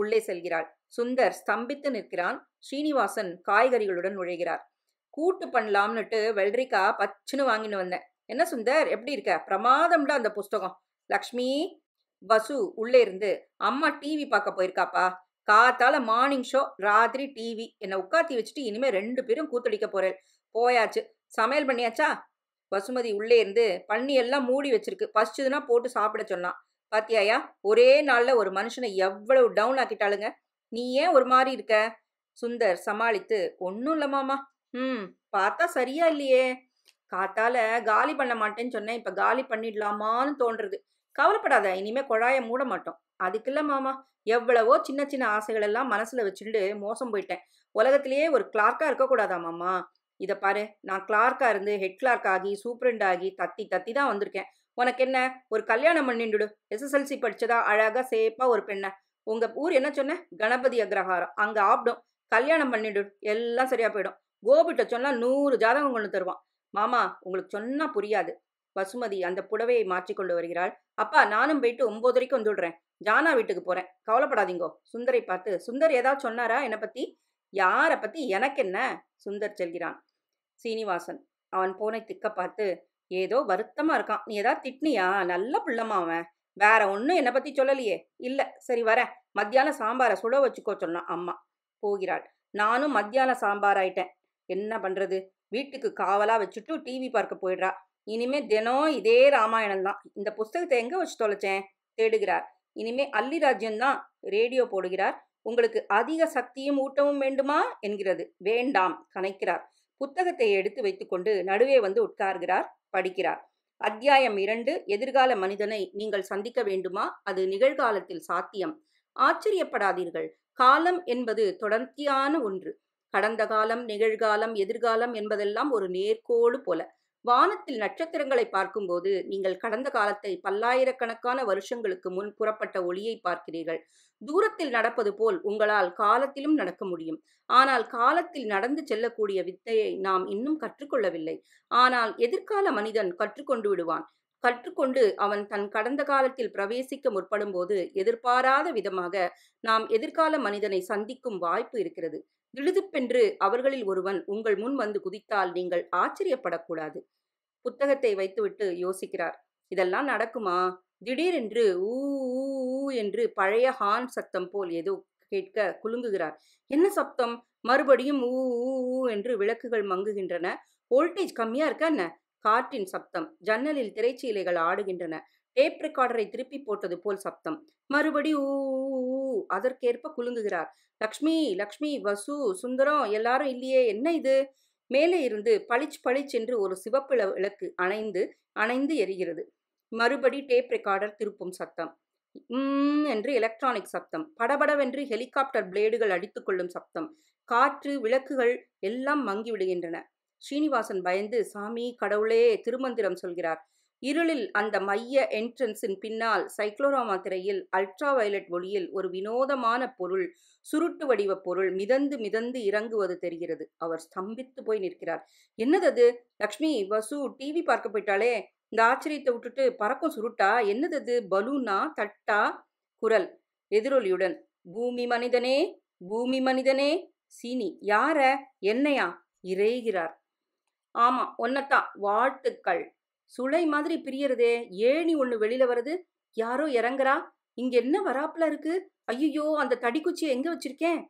உள்ளே செல்கிறாள் சுந்தர் ஸ்தம்பித்து நிற்கிறான் ஸ்ரீனிவாசன் காய்கறிகளுடன் நுழைகிறார் கூட்டு பண்ணலாம்னுட்டு வெள்ளரிக்கா பச்சுன்னு வாங்கின்னு வந்தேன் என்ன சுந்தர் எப்படி இருக்க பிரமாதம்ல அந்த புஸ்தகம் லக்ஷ்மி வசு உள்ளே இருந்து அம்மா டிவி பார்க்க போயிருக்காப்பா காத்தால மார்னிங் ஷோ ராத்திரி டிவி என்னை உட்காத்தி வச்சுட்டு இனிமே ரெண்டு பேரும் கூத்தடிக்க போறேன் போயாச்சு சமையல் பண்ணியாச்சா வசுமதி உள்ளே இருந்து பண்ணி எல்லாம் மூடி வச்சிருக்கு பசிச்சதுன்னா போட்டு சாப்பிட சொன்னான் பாத்தியாயா ஒரே நாள்ல ஒரு மனுஷனை எவ்வளவு டவுன் ஆக்கிட்டாளுங்க நீ ஏன் ஒரு மாதிரி இருக்க சுந்தர் சமாளித்து ஒன்றும் இல்லமாமா ம் பார்த்தா சரியா இல்லையே காத்தால காலி பண்ண மாட்டேன்னு சொன்னேன் இப்போ காலி பண்ணிடலாமான்னு தோன்றுறது கவலைப்படாத இனிமே குழாயை மூட மாட்டோம் அதுக்கு இல்லை மாமா எவ்வளவோ சின்ன சின்ன ஆசைகள் எல்லாம் மனசுல வச்சுட்டு மோசம் போயிட்டேன் உலகத்திலேயே ஒரு கிளார்க்கா இருக்கக்கூடாதா மாமா இதை பாரு நான் கிளார்க்கா இருந்து ஹெட் கிளார்க் ஆகி சூப்பரண்ட் ஆகி தத்தி தத்தி தான் வந்திருக்கேன் உனக்கு என்ன ஒரு கல்யாணம் பண்ணிண்டுடு எஸ்எஸ்எல்சி படிச்சதா அழகா சேஃபா ஒரு பெண்ணை உங்க ஊர் என்ன சொன்ன கணபதி அக்ரஹாரம் அங்க ஆப்டும் கல்யாணம் பண்ணிடு எல்லாம் சரியா போயிடும் கோபிட்ட சொன்னா நூறு ஜாதகம் கொண்டு தருவான் மாமா உங்களுக்கு சொன்னா புரியாது வசுமதி அந்த புடவையை மாற்றிக்கொண்டு வருகிறாள் அப்பா நானும் போயிட்டு வந்து வந்துடுறேன் ஜானா வீட்டுக்கு போறேன் கவலைப்படாதீங்கோ சுந்தரை பார்த்து சுந்தர் ஏதாவது சொன்னாரா என்னை பத்தி யாரை பத்தி எனக்கு என்ன சுந்தர் செல்கிறான் சீனிவாசன் அவன் போனை திக்க பார்த்து ஏதோ வருத்தமா இருக்கான் நீ ஏதாவது திட்டினியா நல்ல பிள்ளமா அவன் வேற ஒன்றும் என்னை பத்தி சொல்லலையே இல்ல சரி வர மத்தியானம் சாம்பாரை சுட வச்சுக்கோ சொன்னான் அம்மா போகிறாள் நானும் மத்தியான சாம்பார் ஆயிட்டேன் என்ன பண்றது வீட்டுக்கு காவலா வச்சுட்டு டிவி பார்க்க போயிடுறா இனிமே தினம் இதே ராமாயணம் தான் இந்த புஸ்தகத்தை எங்கே வச்சு தொலைச்சேன் தேடுகிறார் இனிமே அல்லிராஜ்யன் தான் ரேடியோ போடுகிறார் உங்களுக்கு அதிக சக்தியும் ஊட்டமும் வேண்டுமா என்கிறது வேண்டாம் கணைக்கிறார் புத்தகத்தை எடுத்து வைத்துக்கொண்டு நடுவே வந்து உட்கார்கிறார் படிக்கிறார் அத்தியாயம் இரண்டு எதிர்கால மனிதனை நீங்கள் சந்திக்க வேண்டுமா அது நிகழ்காலத்தில் சாத்தியம் ஆச்சரியப்படாதீர்கள் காலம் என்பது தொடர்ச்சியான ஒன்று கடந்த காலம் நிகழ்காலம் எதிர்காலம் என்பதெல்லாம் ஒரு நேர்கோடு போல வானத்தில் நட்சத்திரங்களை பார்க்கும்போது நீங்கள் கடந்த காலத்தை பல்லாயிரக்கணக்கான வருஷங்களுக்கு முன் புறப்பட்ட ஒளியை பார்க்கிறீர்கள் தூரத்தில் நடப்பது போல் உங்களால் காலத்திலும் நடக்க முடியும் ஆனால் காலத்தில் நடந்து செல்லக்கூடிய வித்தையை நாம் இன்னும் கற்றுக்கொள்ளவில்லை ஆனால் எதிர்கால மனிதன் கற்றுக்கொண்டு விடுவான் கற்றுக்கொண்டு அவன் தன் கடந்த காலத்தில் பிரவேசிக்க முற்படும் போது எதிர்பாராத விதமாக நாம் எதிர்கால மனிதனை சந்திக்கும் வாய்ப்பு இருக்கிறது இழுதுப்பென்று அவர்களில் ஒருவன் உங்கள் முன் வந்து குதித்தால் நீங்கள் ஆச்சரியப்படக்கூடாது புத்தகத்தை வைத்துவிட்டு யோசிக்கிறார் இதெல்லாம் நடக்குமா திடீரென்று ஊ ஊ என்று பழைய ஹான் சத்தம் போல் ஏதோ கேட்க குலுங்குகிறார் என்ன சப்தம் மறுபடியும் ஊ ஊ என்று விளக்குகள் மங்குகின்றன வோல்டேஜ் கம்மியா இருக்க என்ன காற்றின் சப்தம் ஜன்னலில் திரைச்சீலைகள் ஆடுகின்றன டேப் ரெக்கார்டரை திருப்பி போட்டது போல் சப்தம் மறுபடி ஊ அதற்கேற்ப குலுங்குகிறார் லக்ஷ்மி லக்ஷ்மி வசு சுந்தரம் எல்லாரும் இல்லையே என்ன இது மேலே இருந்து பளிச் பளிச் என்று ஒரு சிவப்பு விளக்கு அணைந்து அணைந்து எரிகிறது மறுபடி டேப் ரெக்கார்டர் திருப்பும் சத்தம் என்று எலக்ட்ரானிக் சப்தம் படபடவென்று ஹெலிகாப்டர் பிளேடுகள் அடித்துக்கொள்ளும் சப்தம் காற்று விளக்குகள் எல்லாம் மங்கி விடுகின்றன ஸ்ரீனிவாசன் பயந்து சாமி கடவுளே திருமந்திரம் சொல்கிறார் இருளில் அந்த மைய என்ட்ரன்ஸின் பின்னால் சைக்ளோராமா திரையில் அல்ட்ரா வயலட் ஒளியில் ஒரு வினோதமான பொருள் சுருட்டு வடிவ பொருள் மிதந்து மிதந்து இறங்குவது தெரிகிறது அவர் ஸ்தம்பித்து போய் நிற்கிறார் என்னதது லக்ஷ்மி வசு டிவி பார்க்க போயிட்டாலே இந்த ஆச்சரியத்தை விட்டுட்டு பறக்கும் சுருட்டா அது பலூனா தட்டா குரல் எதிரொலியுடன் பூமி மனிதனே பூமி மனிதனே சீனி யார என்னையா இறைகிறார் ஆமா ஒன்னத்தான் வாழ்த்துக்கள் சுளை மாதிரி பிரியறதே ஏணி ஒன்று வெளியில வருது யாரோ இறங்குறா இங்க என்ன வராப்புல இருக்கு ஐயோ அந்த தடிக்குச்சியை எங்க வச்சிருக்கேன்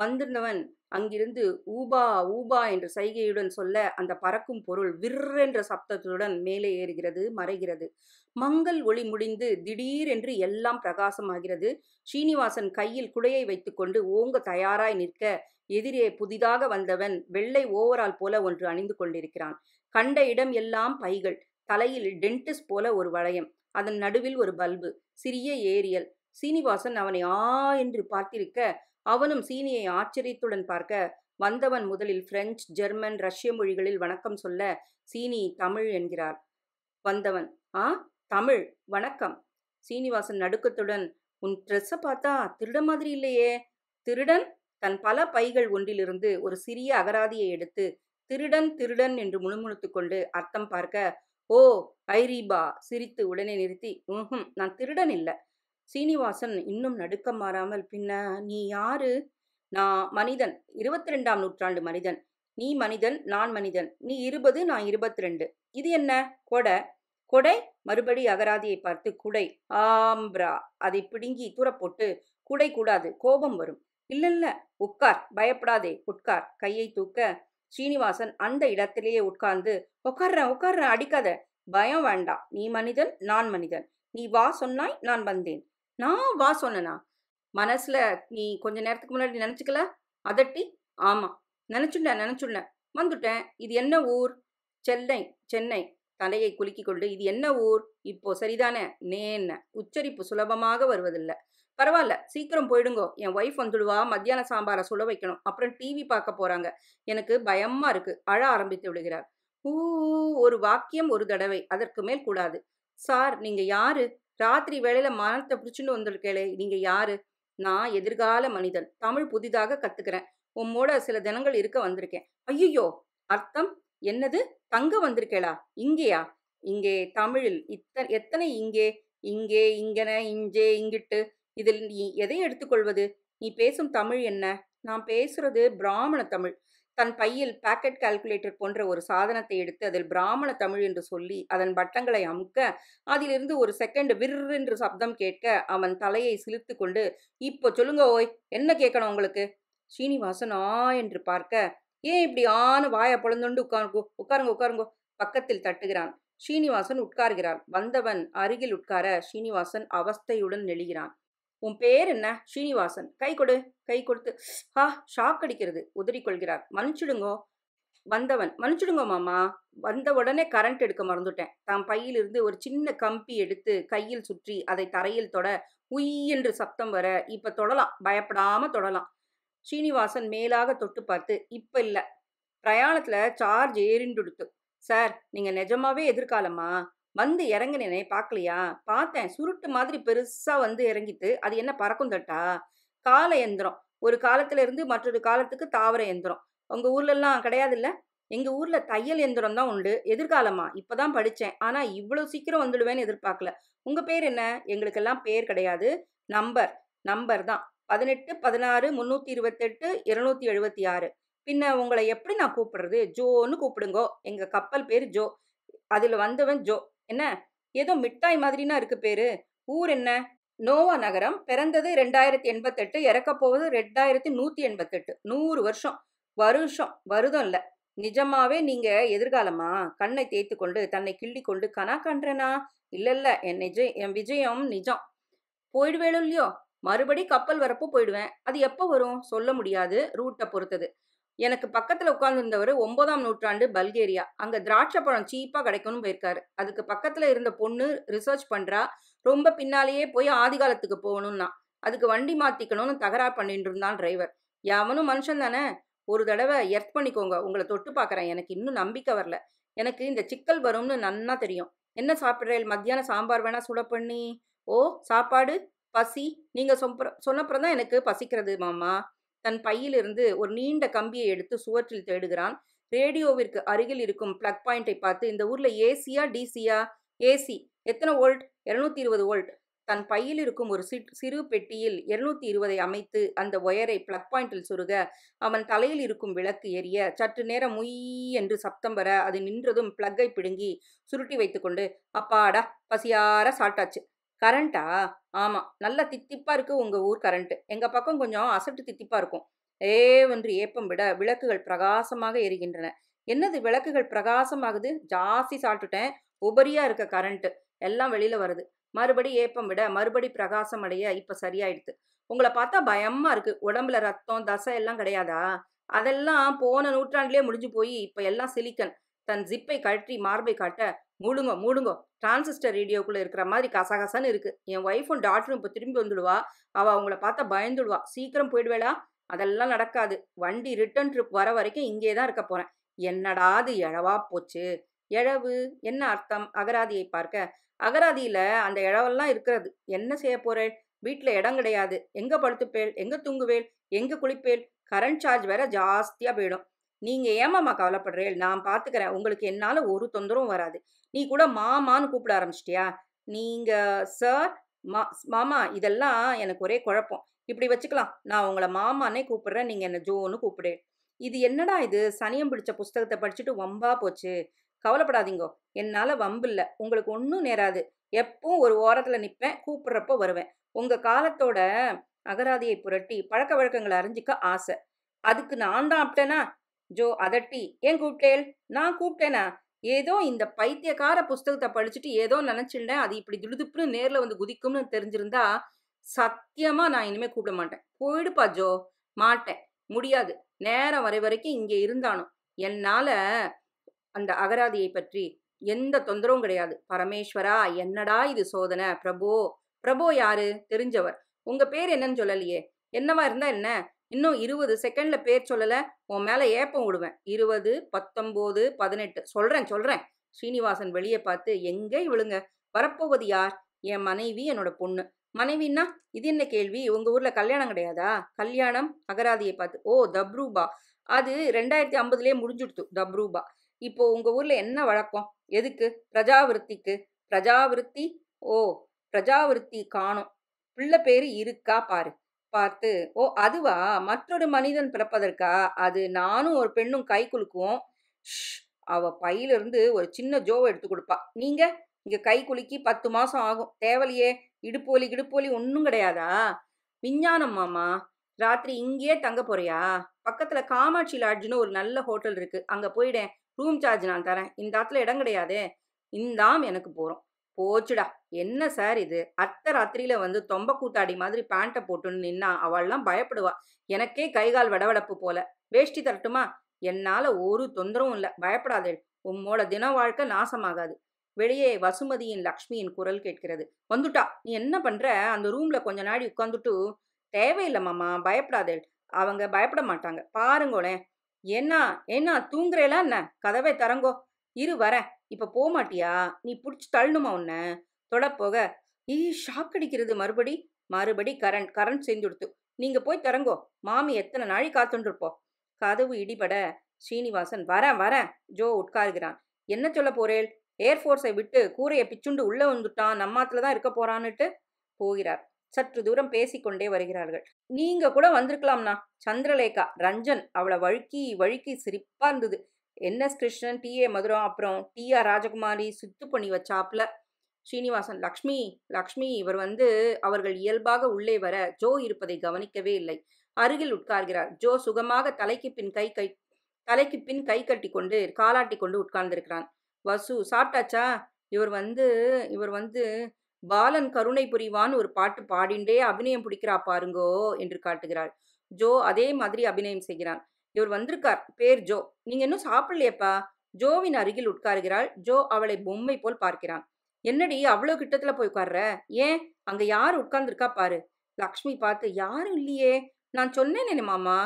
வந்திருந்தவன் அங்கிருந்து ஊபா ஊபா என்ற சைகையுடன் சொல்ல அந்த பறக்கும் பொருள் என்ற சப்தத்துடன் மேலே ஏறுகிறது மறைகிறது மங்கல் ஒளி முடிந்து திடீரென்று எல்லாம் பிரகாசமாகிறது ஸ்ரீனிவாசன் கையில் குடையை வைத்துக்கொண்டு ஓங்க தயாராய் நிற்க எதிரே புதிதாக வந்தவன் வெள்ளை ஓவரால் போல ஒன்று அணிந்து கொண்டிருக்கிறான் கண்ட இடம் எல்லாம் பைகள் தலையில் டென்டிஸ்ட் போல ஒரு வளையம் அதன் நடுவில் ஒரு பல்பு சிறிய ஏரியல் சீனிவாசன் அவனை ஆ என்று பார்த்திருக்க அவனும் சீனியை ஆச்சரியத்துடன் பார்க்க வந்தவன் முதலில் பிரெஞ்சு ஜெர்மன் ரஷ்ய மொழிகளில் வணக்கம் சொல்ல சீனி தமிழ் என்கிறார் வந்தவன் ஆ தமிழ் வணக்கம் சீனிவாசன் நடுக்கத்துடன் உன் ட்ரெஸ்ஸை பார்த்தா திருட மாதிரி இல்லையே திருடன் தன் பல பைகள் ஒன்றிலிருந்து ஒரு சிறிய அகராதியை எடுத்து திருடன் திருடன் என்று முணுமுணுத்து கொண்டு அர்த்தம் பார்க்க ஓ ஐரீபா சிரித்து உடனே நிறுத்தி ஹம் நான் திருடன் இல்லை சீனிவாசன் இன்னும் நடுக்கம் மாறாமல் பின்ன நீ யாரு நான் மனிதன் இருபத்தி ரெண்டாம் நூற்றாண்டு மனிதன் நீ மனிதன் நான் மனிதன் நீ இருபது நான் இருபத்தி ரெண்டு இது என்ன கொடை கொடை மறுபடி அகராதியை பார்த்து குடை ஆம்ப்ரா அதை பிடுங்கி தூரப்போட்டு குடை கூடாது கோபம் வரும் இல்ல இல்ல உட்கார் பயப்படாதே உட்கார் கையை தூக்க ஸ்ரீனிவாசன் அந்த இடத்திலேயே உட்கார்ந்து உட்கார்றேன் உட்கார்றேன் அடிக்காத பயம் வேண்டாம் நீ மனிதன் நான் மனிதன் நீ வா சொன்னாய் நான் வந்தேன் நான் வா சொன்னனா மனசுல நீ கொஞ்ச நேரத்துக்கு முன்னாடி நினைச்சுக்கல அதட்டி ஆமா நினைச்சுண்ட நினைச்சுட்டேன் வந்துட்டேன் இது என்ன ஊர் சென்னை சென்னை தலையை குலுக்கி கொண்டு இது என்ன ஊர் இப்போ சரிதானே என்ன உச்சரிப்பு சுலபமாக வருவதில்லை பரவாயில்ல சீக்கிரம் போயிடுங்கோ என் ஒய்ஃப் வந்துடுவா மத்தியான சாம்பாரை சுட வைக்கணும் அப்புறம் டிவி பார்க்க போறாங்க எனக்கு பயமா இருக்கு அழ ஆரம்பித்து விடுகிறார் ஊ ஒரு வாக்கியம் ஒரு தடவை அதற்கு மேல் கூடாது சார் நீங்க யாரு ராத்திரி வேளையில மனத்தை பிடிச்சின்னு வந்திருக்கேளே நீங்க யாரு நான் எதிர்கால மனிதன் தமிழ் புதிதாக கத்துக்கிறேன் உம்மோட சில தினங்கள் இருக்க வந்திருக்கேன் ஐயோ அர்த்தம் என்னது தங்க வந்திருக்கேளா இங்கேயா இங்கே தமிழில் இத்த எத்தனை இங்கே இங்கே இங்கன இஞ்சே இங்கிட்டு இதில் நீ எதை எடுத்துக்கொள்வது நீ பேசும் தமிழ் என்ன நான் பேசுறது பிராமண தமிழ் தன் பையில் பாக்கெட் கால்குலேட்டர் போன்ற ஒரு சாதனத்தை எடுத்து அதில் பிராமண தமிழ் என்று சொல்லி அதன் பட்டங்களை அமுக்க அதிலிருந்து ஒரு செகண்ட் என்று சப்தம் கேட்க அவன் தலையை சிலித்து கொண்டு இப்போ சொல்லுங்க ஓய் என்ன கேட்கணும் உங்களுக்கு சீனிவாசன் ஆ என்று பார்க்க ஏன் இப்படி ஆனு வாயை பொழுந்துண்டு உட்காருங்கோ உட்காருங்க உட்காருங்கோ பக்கத்தில் தட்டுகிறான் ஸ்ரீனிவாசன் உட்கார்கிறான் வந்தவன் அருகில் உட்கார ஸ்ரீனிவாசன் அவஸ்தையுடன் நெழுகிறான் உன் பேர் என்ன ஸ்ரீனிவாசன் கை கொடு கை கொடுத்து ஹா ஷாக் அடிக்கிறது கொள்கிறார் மன்னிச்சுடுங்கோ வந்தவன் மன்னிச்சுடுங்க மாமா வந்த உடனே கரண்ட் எடுக்க மறந்துட்டேன் தாம் பையிலிருந்து ஒரு சின்ன கம்பி எடுத்து கையில் சுற்றி அதை தரையில் தொட உய் என்று சப்தம் வர இப்ப தொடலாம் பயப்படாம தொடலாம் ஸ்ரீனிவாசன் மேலாக தொட்டு பார்த்து இப்ப இல்லை பிரயாணத்துல சார்ஜ் ஏறிண்டுடுத்து சார் நீங்க நிஜமாவே எதிர்காலமா வந்து இறங்கினேனே பார்க்கலையா பார்த்தேன் சுருட்டு மாதிரி பெருசாக வந்து இறங்கிட்டு அது என்ன பறக்கும் தட்டா கால எந்திரம் ஒரு காலத்துல இருந்து மற்றொரு காலத்துக்கு தாவர எந்திரம் உங்கள் ஊர்லெல்லாம் கிடையாது இல்ல எங்கள் ஊரில் தையல் எந்திரம் தான் உண்டு எதிர்காலமா இப்போ தான் படித்தேன் ஆனால் இவ்வளோ சீக்கிரம் வந்துடுவேன்னு எதிர்பார்க்கல உங்கள் பேர் என்ன எங்களுக்கெல்லாம் பேர் கிடையாது நம்பர் நம்பர் தான் பதினெட்டு பதினாறு முந்நூற்றி இருபத்தெட்டு இருநூத்தி எழுபத்தி ஆறு பின்ன உங்களை எப்படி நான் கூப்பிடுறது ஜோன்னு கூப்பிடுங்கோ எங்கள் கப்பல் பேர் ஜோ அதில் வந்தவன் ஜோ என்ன ஏதோ மிட்டாய் மாதிரினா இருக்கு பேரு ஊர் என்ன நோவா நகரம் பிறந்தது ரெண்டாயிரத்தி எண்பத்தெட்டு இறக்க போவது ரெண்டாயிரத்தி நூற்றி எண்பத்தெட்டு நூறு வருஷம் வருஷம் வருதம் இல்லை நிஜமாவே நீங்க எதிர்காலமா கண்ணை தேய்த்து கொண்டு தன்னை கிள்ளி கொண்டு கனா கன்றனா இல்ல இல்ல என் நிஜம் என் விஜயம் நிஜம் போயிடுவேணும் இல்லையோ மறுபடி கப்பல் வரப்போ போயிடுவேன் அது எப்போ வரும் சொல்ல முடியாது ரூட்டை பொறுத்தது எனக்கு பக்கத்துல உட்கார்ந்துருந்தவர் ஒன்பதாம் நூற்றாண்டு பல்கேரியா அங்க திராட்சை பழம் சீப்பா கிடைக்கணும் போயிருக்காரு அதுக்கு பக்கத்துல இருந்த பொண்ணு ரிசர்ச் பண்றா ரொம்ப பின்னாலேயே போய் ஆதிகாலத்துக்கு போகணும்னா அதுக்கு வண்டி மாத்திக்கணும்னு தகராறு பண்ணிட்டு இருந்தான் டிரைவர் எவனும் மனுஷன் தானே ஒரு தடவை எர்த் பண்ணிக்கோங்க உங்களை தொட்டு பார்க்குறேன் எனக்கு இன்னும் நம்பிக்கை வரல எனக்கு இந்த சிக்கல் வரும்னு நன்னா தெரியும் என்ன சாப்பிட்றேன் மத்தியானம் சாம்பார் வேணா சுட பண்ணி ஓ சாப்பாடு பசி நீங்கள் சொன்ன தான் எனக்கு பசிக்கிறது மாமா தன் பையிலிருந்து ஒரு நீண்ட கம்பியை எடுத்து சுவற்றில் தேடுகிறான் ரேடியோவிற்கு அருகில் இருக்கும் பிளக் பாயிண்டை பார்த்து இந்த ஊரில் ஏசியா டிசியா ஏசி எத்தனை வோல்ட் இருநூத்தி இருபது வோல்ட் தன் பையில் இருக்கும் ஒரு சிறு பெட்டியில் இருநூத்தி இருபதை அமைத்து அந்த ஒயரை பிளக் பாயிண்டில் சுருக அவன் தலையில் இருக்கும் விளக்கு எரிய சற்று நேரம் முய் என்று சப்தம் வர அது நின்றதும் பிளக்கை பிடுங்கி சுருட்டி வைத்துக்கொண்டு அப்பாடா பசியார சாட்டாச்சு கரண்ட்டா ஆமாம் நல்லா தித்திப்பாக இருக்குது உங்கள் ஊர் கரண்ட்டு எங்கள் பக்கம் கொஞ்சம் அசட்டு தித்திப்பாக இருக்கும் ஏ ஒன்று ஏப்பம் விட விளக்குகள் பிரகாசமாக எரிகின்றன என்னது விளக்குகள் பிரகாசமாகுது ஜாஸ்தி சாப்பிட்டுட்டேன் உபரியாக இருக்க கரண்ட்டு எல்லாம் வெளியில் வருது மறுபடி ஏப்பம் விட மறுபடி பிரகாசம் அடைய இப்போ சரியாயிடுது உங்களை பார்த்தா பயமாக இருக்குது உடம்புல ரத்தம் தசை எல்லாம் கிடையாதா அதெல்லாம் போன நூற்றாண்டிலே முடிஞ்சு போய் இப்போ எல்லாம் சிலிக்கன் தன் ஜிப்பை கழற்றி மார்பை காட்ட மூடுங்க மூடுங்க டிரான்சிஸ்டர் ரேடியோக்குள்ளே இருக்கிற மாதிரி கசகசன்னு இருக்குது என் ஒய்ஃபும் டாக்டரும் இப்போ திரும்பி வந்துடுவா அவள் அவங்கள பார்த்தா பயந்துடுவா சீக்கிரம் போயிடுவேளா அதெல்லாம் நடக்காது வண்டி ரிட்டர்ன் ட்ரிப் வர வரைக்கும் இங்கே தான் இருக்க போகிறேன் என்னடா இழவா போச்சு இழவு என்ன அர்த்தம் அகராதியை பார்க்க அகராதியில் அந்த இழவெல்லாம் இருக்கிறது என்ன செய்ய போகிறேன் வீட்டில் இடம் கிடையாது எங்கே படுத்துப்பேள் எங்கே தூங்குவேள் எங்கே குளிப்பேள் கரண்ட் சார்ஜ் வேற ஜாஸ்தியாக போயிடும் நீங்கள் ஏமாம்மா கவலைப்படுறேன் நான் பார்த்துக்கிறேன் உங்களுக்கு என்னால் ஒரு தொந்தரவும் வராது நீ கூட மாமான்னு கூப்பிட ஆரம்பிச்சிட்டியா நீங்கள் சார் மா மாமா இதெல்லாம் எனக்கு ஒரே குழப்பம் இப்படி வச்சுக்கலாம் நான் உங்களை மாமானே கூப்பிடுறேன் நீங்கள் என்னை ஜோன்னு கூப்பிடு இது என்னடா இது சனியம் பிடிச்ச புஸ்தகத்தை படிச்சுட்டு வம்பா போச்சு கவலைப்படாதீங்கோ என்னால் வம்பு இல்லை உங்களுக்கு ஒன்றும் நேராது எப்பவும் ஒரு ஓரத்தில் நிற்பேன் கூப்பிட்றப்போ வருவேன் உங்கள் காலத்தோட அகராதியை புரட்டி பழக்க வழக்கங்களை அறிஞ்சிக்க ஆசை அதுக்கு நான் தான் அப்டனா ஜோ அதட்டி ஏன் கூப்பிட்டேல் நான் கூப்பிட்டேனா ஏதோ இந்த பைத்தியக்கார புஸ்தகத்தை படிச்சுட்டு ஏதோ நினைச்சிருந்தேன் அது இப்படி துடுதுப்புன்னு நேரில் வந்து குதிக்கும்னு தெரிஞ்சிருந்தா சத்தியமாக நான் இனிமேல் கூப்பிட மாட்டேன் போயிடுப்பா ஜோ மாட்டேன் முடியாது நேரம் வரை வரைக்கும் இங்கே இருந்தானோ என்னால் அந்த அகராதியை பற்றி எந்த தொந்தரவும் கிடையாது பரமேஸ்வரா என்னடா இது சோதனை பிரபோ பிரபோ யாரு தெரிஞ்சவர் உங்கள் பேர் என்னன்னு சொல்லலையே என்னவா இருந்தால் என்ன இன்னும் இருபது செகண்டில் பேர் சொல்லலை உன் மேலே ஏப்பம் விடுவேன் இருபது பத்தொம்போது பதினெட்டு சொல்கிறேன் சொல்கிறேன் ஸ்ரீனிவாசன் வெளியே பார்த்து எங்கே விழுங்க வரப்போவது யார் என் மனைவி என்னோட பொண்ணு மனைவின்னா இது என்ன கேள்வி உங்கள் ஊரில் கல்யாணம் கிடையாதா கல்யாணம் அகராதியை பார்த்து ஓ தப்ரூபா அது ரெண்டாயிரத்தி ஐம்பதுலேயே முடிஞ்சுடுத்து தப்ரூபா இப்போ உங்கள் ஊரில் என்ன வழக்கம் எதுக்கு பிரஜாவிருத்திக்கு பிரஜாவிருத்தி ஓ பிரஜாவிருத்தி காணும் பிள்ளை பேர் இருக்கா பாரு பார்த்து ஓ அதுவா மற்றொரு மனிதன் பிறப்பதற்கா அது நானும் ஒரு பெண்ணும் கை குலுக்குவோம் அவ பையிலிருந்து ஒரு சின்ன ஜோவை எடுத்து கொடுப்பா நீங்க இங்க கை குலுக்கி பத்து மாசம் ஆகும் தேவலையே இடுப்போலி கிடுப்போலி ஒன்றும் கிடையாதா விஞ்ஞானம் மாமா ராத்திரி இங்கேயே தங்க போறியா பக்கத்துல காமாட்சி லாட்ஜ்னு ஒரு நல்ல ஹோட்டல் இருக்கு அங்க போயிடேன் ரூம் சார்ஜ் நான் தரேன் இந்த இடத்துல இடம் கிடையாதே இந்தாம் எனக்கு போறோம் போச்சுடா என்ன சார் இது அத்தை ராத்திரியில வந்து தொம்ப கூத்தாடி மாதிரி பேண்ட்டை போட்டுன்னு நின்னா அவள்லாம் பயப்படுவா எனக்கே கைகால் வடவடப்பு போல வேஷ்டி தரட்டுமா என்னால ஒரு தொந்தரவும் இல்லை பயப்படாதே உம்மோட தின வாழ்க்கை நாசமாகாது வெளியே வசுமதியின் லக்ஷ்மியின் குரல் கேட்கிறது வந்துட்டா நீ என்ன பண்ற அந்த ரூம்ல கொஞ்ச நாடி உட்காந்துட்டு தேவையில்லை மாமா பயப்படாதே அவங்க பயப்பட மாட்டாங்க பாருங்களேன் என்ன என்ன தூங்குறேலாம் என்ன கதவை தரங்கோ இரு வர இப்ப போக மாட்டியா நீ பிடிச்சி தள்ளணுமா உன்ன தொடப்போக ஈ ஷாக் அடிக்கிறது மறுபடி மறுபடி கரண்ட் கரண்ட் சேர்ந்து கொடுத்து நீங்க போய் தரங்கோ மாமி எத்தனை நாளை காத்துட்டுருப்போம் கதவு இடிபட ஸ்ரீனிவாசன் வர வர ஜோ உட்காருகிறான் என்ன சொல்ல போறேல் ஏர்ஃபோர்ஸை விட்டு கூரையை பிச்சுண்டு உள்ளே வந்துட்டான் நம்மாத்துல தான் இருக்க போறான்னுட்டு போகிறார் சற்று தூரம் பேசிக்கொண்டே வருகிறார்கள் நீங்க கூட வந்திருக்கலாம்னா சந்திரலேகா ரஞ்சன் அவளை வழுக்கி வழுக்கி சிரிப்பா இருந்தது என்எஸ் கிருஷ்ணன் டிஏ மதுரம் அப்புறம் டிஆர் ராஜகுமாரி சுத்து பண்ணி வச்சாப்ல ஸ்ரீனிவாசன் லக்ஷ்மி லக்ஷ்மி இவர் வந்து அவர்கள் இயல்பாக உள்ளே வர ஜோ இருப்பதை கவனிக்கவே இல்லை அருகில் உட்கார்கிறார் ஜோ சுகமாக தலைக்கு பின் கை கை தலைக்கு பின் கை கட்டி கொண்டு காலாட்டி கொண்டு உட்கார்ந்திருக்கிறான் வசு சாப்பிட்டாச்சா இவர் வந்து இவர் வந்து பாலன் கருணை புரிவான் ஒரு பாட்டு பாடிண்டே அபிநயம் பிடிக்கிறா பாருங்கோ என்று காட்டுகிறாள் ஜோ அதே மாதிரி அபிநயம் செய்கிறான் இவர் வந்திருக்கார் பேர் ஜோ நீங்க இன்னும் சாப்பிடலையப்பா ஜோவின் அருகில் உட்காருகிறாள் ஜோ அவளை பொம்மை போல் பார்க்கிறான் என்னடி அவ்வளோ கிட்டத்துல போய் உட்கார்ற ஏன் அங்க யார் உட்கார்ந்துருக்கா பாரு லக்ஷ்மி பார்த்து யாரும் இல்லையே நான் சொன்னேனே மாமா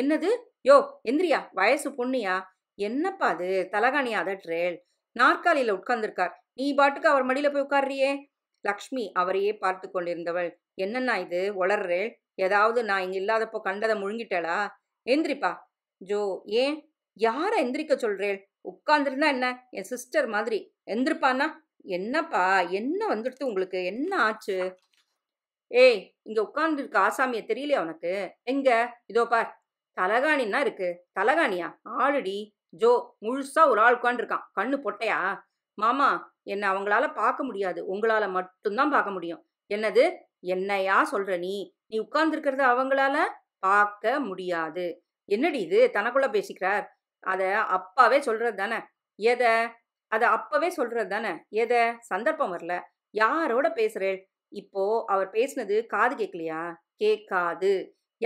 என்னது யோ எந்திரியா வயசு பொண்ணியா என்னப்பா அது தலகாணி அதட்ரேல் நாற்காலியில உட்கார்ந்துருக்கார் நீ பாட்டுக்கு அவர் மடியில போய் உட்கார்றியே லக்ஷ்மி அவரையே பார்த்து கொண்டிருந்தவள் என்னன்னா இது ஒளர்றேள் ஏதாவது நான் இங்க இல்லாதப்போ கண்டதை முழுங்கிட்டாளா எந்திரிப்பா ஜோ ஏன் யாரை எந்திரிக்க சொல்றேன் உட்காந்துருந்தா என்ன என் சிஸ்டர் மாதிரி எந்திருப்பானா என்னப்பா என்ன வந்துடுத்து உங்களுக்கு என்ன ஆச்சு ஏய் இங்க உட்கார்ந்துருக்க ஆசாமிய தெரியலையா உனக்கு எங்க இதோ பார் தலகாணின்னா இருக்கு தலகாணியா ஆளுடி ஜோ முழுசா ஒரு ஆள் உட்காந்துருக்கான் கண்ணு பொட்டையா மாமா என்னை அவங்களால பார்க்க முடியாது உங்களால மட்டும்தான் பார்க்க முடியும் என்னது என்னையா சொல்ற நீ நீ உட்கார்ந்துருக்கிறது அவங்களால பார்க்க முடியாது என்னடி இது தனக்குள்ள பேசிக்கிறார் அதை அப்பாவே சொல்றது தானே எதை அதை அப்பவே சொல்றது தானே எதை சந்தர்ப்பம் வரல யாரோட பேசுறேள் இப்போ அவர் பேசினது காது கேட்கலையா கேட்காது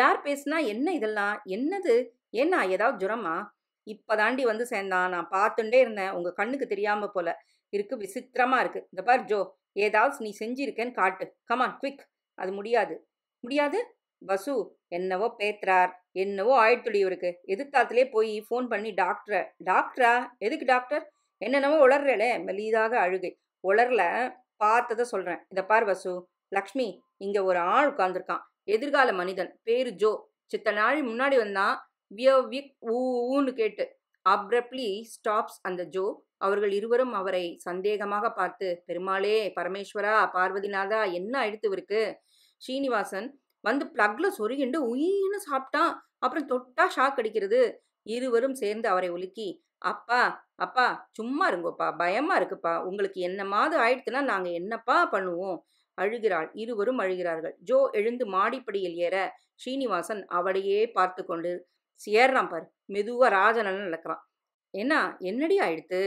யார் பேசுனா என்ன இதெல்லாம் என்னது என்ன ஏதாவது ஜுரமா இப்பதாண்டி வந்து சேர்ந்தான் நான் பார்த்துட்டே இருந்தேன் உங்க கண்ணுக்கு தெரியாம போல இருக்கு விசித்திரமா இருக்கு இந்த பார் ஜோ ஏதாவது நீ செஞ்சிருக்கேன்னு காட்டு கமான் குவிக் அது முடியாது முடியாது வசு என்னவோ பேத்துறார் என்னவோ ஆயிடுத்துளி இவருக்கு எதிர்த்தாத்துலேயே போய் ஃபோன் பண்ணி டாக்டரை டாக்டரா எதுக்கு டாக்டர் என்னென்னவோ உளர்றலே மெலிதாக அழுகை உளரல பார்த்ததை சொல்கிறேன் இதை பார் வசு லக்ஷ்மி இங்கே ஒரு ஆள் உட்காந்துருக்கான் எதிர்கால மனிதன் பேர் ஜோ சித்த நாள் முன்னாடி வந்தான் வியோவிக் ஊன்னு கேட்டு அப்ரப்லி ஸ்டாப்ஸ் அந்த ஜோ அவர்கள் இருவரும் அவரை சந்தேகமாக பார்த்து பெருமாளே பரமேஸ்வரா பார்வதிநாதா என்ன எடுத்துவிருக்கு ஸ்ரீனிவாசன் வந்து பிளக்ல சொருகிண்டு உயின்னு சாப்பிட்டான் அப்புறம் தொட்டா ஷாக் அடிக்கிறது இருவரும் சேர்ந்து அவரை உலுக்கி அப்பா அப்பா சும்மா இருங்கோப்பா பயமா இருக்குப்பா உங்களுக்கு என்ன மாது ஆயிடுத்துன்னா நாங்க என்னப்பா பண்ணுவோம் அழுகிறாள் இருவரும் அழுகிறார்கள் ஜோ எழுந்து மாடிப்படியில் ஏற ஸ்ரீனிவாசன் அவளையே பார்த்து கொண்டு சேர்றான் பாரு மெதுவா ராஜனல் நடக்கிறான் என்ன என்னடி ஆயிடுத்து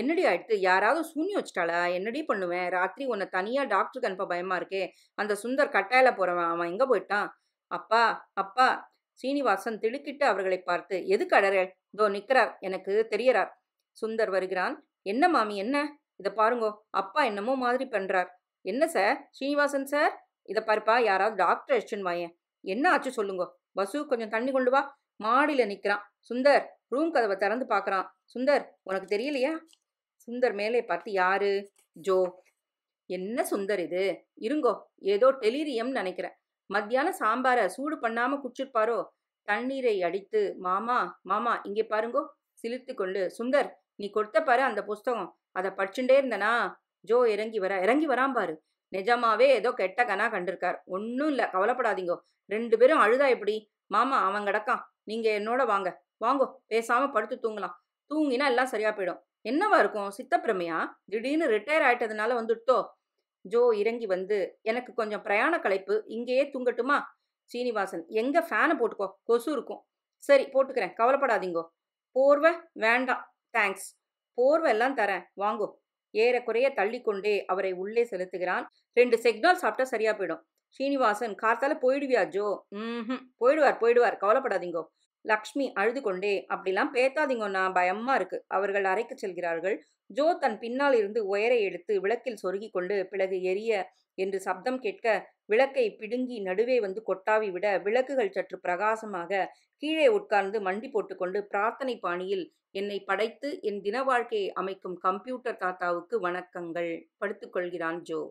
என்னடி ஆயிடுத்து யாராவது சூனி வச்சிட்டாளா என்னடி பண்ணுவேன் ராத்திரி உன்னை தனியாக டாக்டருக்கு அனுப்ப பயமாக இருக்கே அந்த சுந்தர் கட்டாயில் போகிறவன் அவன் எங்கே போயிட்டான் அப்பா அப்பா சீனிவாசன் திடுக்கிட்டு அவர்களை பார்த்து எது கடறே இதோ நிற்கிறார் எனக்கு தெரியறார் சுந்தர் வருகிறான் என்ன மாமி என்ன இதை பாருங்கோ அப்பா என்னமோ மாதிரி பண்ணுறார் என்ன சார் ஸ்ரீனிவாசன் சார் இதை பாருப்பா யாராவது டாக்டர் அடிச்சுன்னு வாயேன் என்ன ஆச்சு சொல்லுங்கோ பசு கொஞ்சம் தண்ணி கொண்டு வா மாடியில் நிற்கிறான் சுந்தர் ரூம் கதவை திறந்து பார்க்குறான் சுந்தர் உனக்கு தெரியலையா சுந்தர் மேலே பார்த்து யாரு ஜோ என்ன சுந்தர் இது இருங்கோ ஏதோ டெலிரியம் நினைக்கிறேன் மத்தியான சாம்பாரை சூடு பண்ணாம குச்சிருப்பாரோ தண்ணீரை அடித்து மாமா மாமா இங்கே பாருங்கோ சிலிர்த்து கொண்டு சுந்தர் நீ கொடுத்த பாரு அந்த புஸ்தகம் அதை படிச்சுட்டே இருந்தனா ஜோ இறங்கி வர இறங்கி வரான் பாரு நிஜமாவே ஏதோ கெட்ட கனா கண்டிருக்கார் ஒன்றும் இல்லை கவலைப்படாதீங்கோ ரெண்டு பேரும் அழுதா எப்படி மாமா அவன் கிடக்கான் நீங்கள் என்னோட வாங்க வாங்கோ பேசாமல் படுத்து தூங்கலாம் தூங்கினா எல்லாம் சரியா போயிடும் என்னவா இருக்கும் சித்தப்பிரமையா திடீர்னு ரிட்டையர் ஆயிட்டதுனால வந்துட்டோ ஜோ இறங்கி வந்து எனக்கு கொஞ்சம் பிரயாண கலைப்பு இங்கேயே தூங்கட்டுமா சீனிவாசன் எங்க ஃபேனை போட்டுக்கோ கொசு இருக்கும் சரி போட்டுக்கிறேன் கவலைப்படாதீங்கோ போர்வை வேண்டாம் தேங்க்ஸ் போர்வை எல்லாம் தரேன் வாங்கோ ஏறக்குறைய தள்ளிக்கொண்டே அவரை உள்ளே செலுத்துகிறான் ரெண்டு செக்னால் சாப்பிட்டா சரியா போயிடும் சீனிவாசன் கார்த்தால போயிடுவியா ஜோ ம் போயிடுவார் போயிடுவார் கவலைப்படாதீங்கோ லக்ஷ்மி அழுது கொண்டே அப்படிலாம் பேத்தாதீங்கண்ணா பயமா இருக்கு அவர்கள் அறைக்கு செல்கிறார்கள் ஜோ தன் பின்னால் இருந்து உயரை எடுத்து விளக்கில் சொருகி கொண்டு பிறகு எரிய என்று சப்தம் கேட்க விளக்கை பிடுங்கி நடுவே வந்து கொட்டாவி விட விளக்குகள் சற்று பிரகாசமாக கீழே உட்கார்ந்து மண்டி போட்டுக்கொண்டு பிரார்த்தனை பாணியில் என்னை படைத்து என் தின வாழ்க்கையை அமைக்கும் கம்ப்யூட்டர் தாத்தாவுக்கு வணக்கங்கள் படுத்துக்கொள்கிறான் ஜோ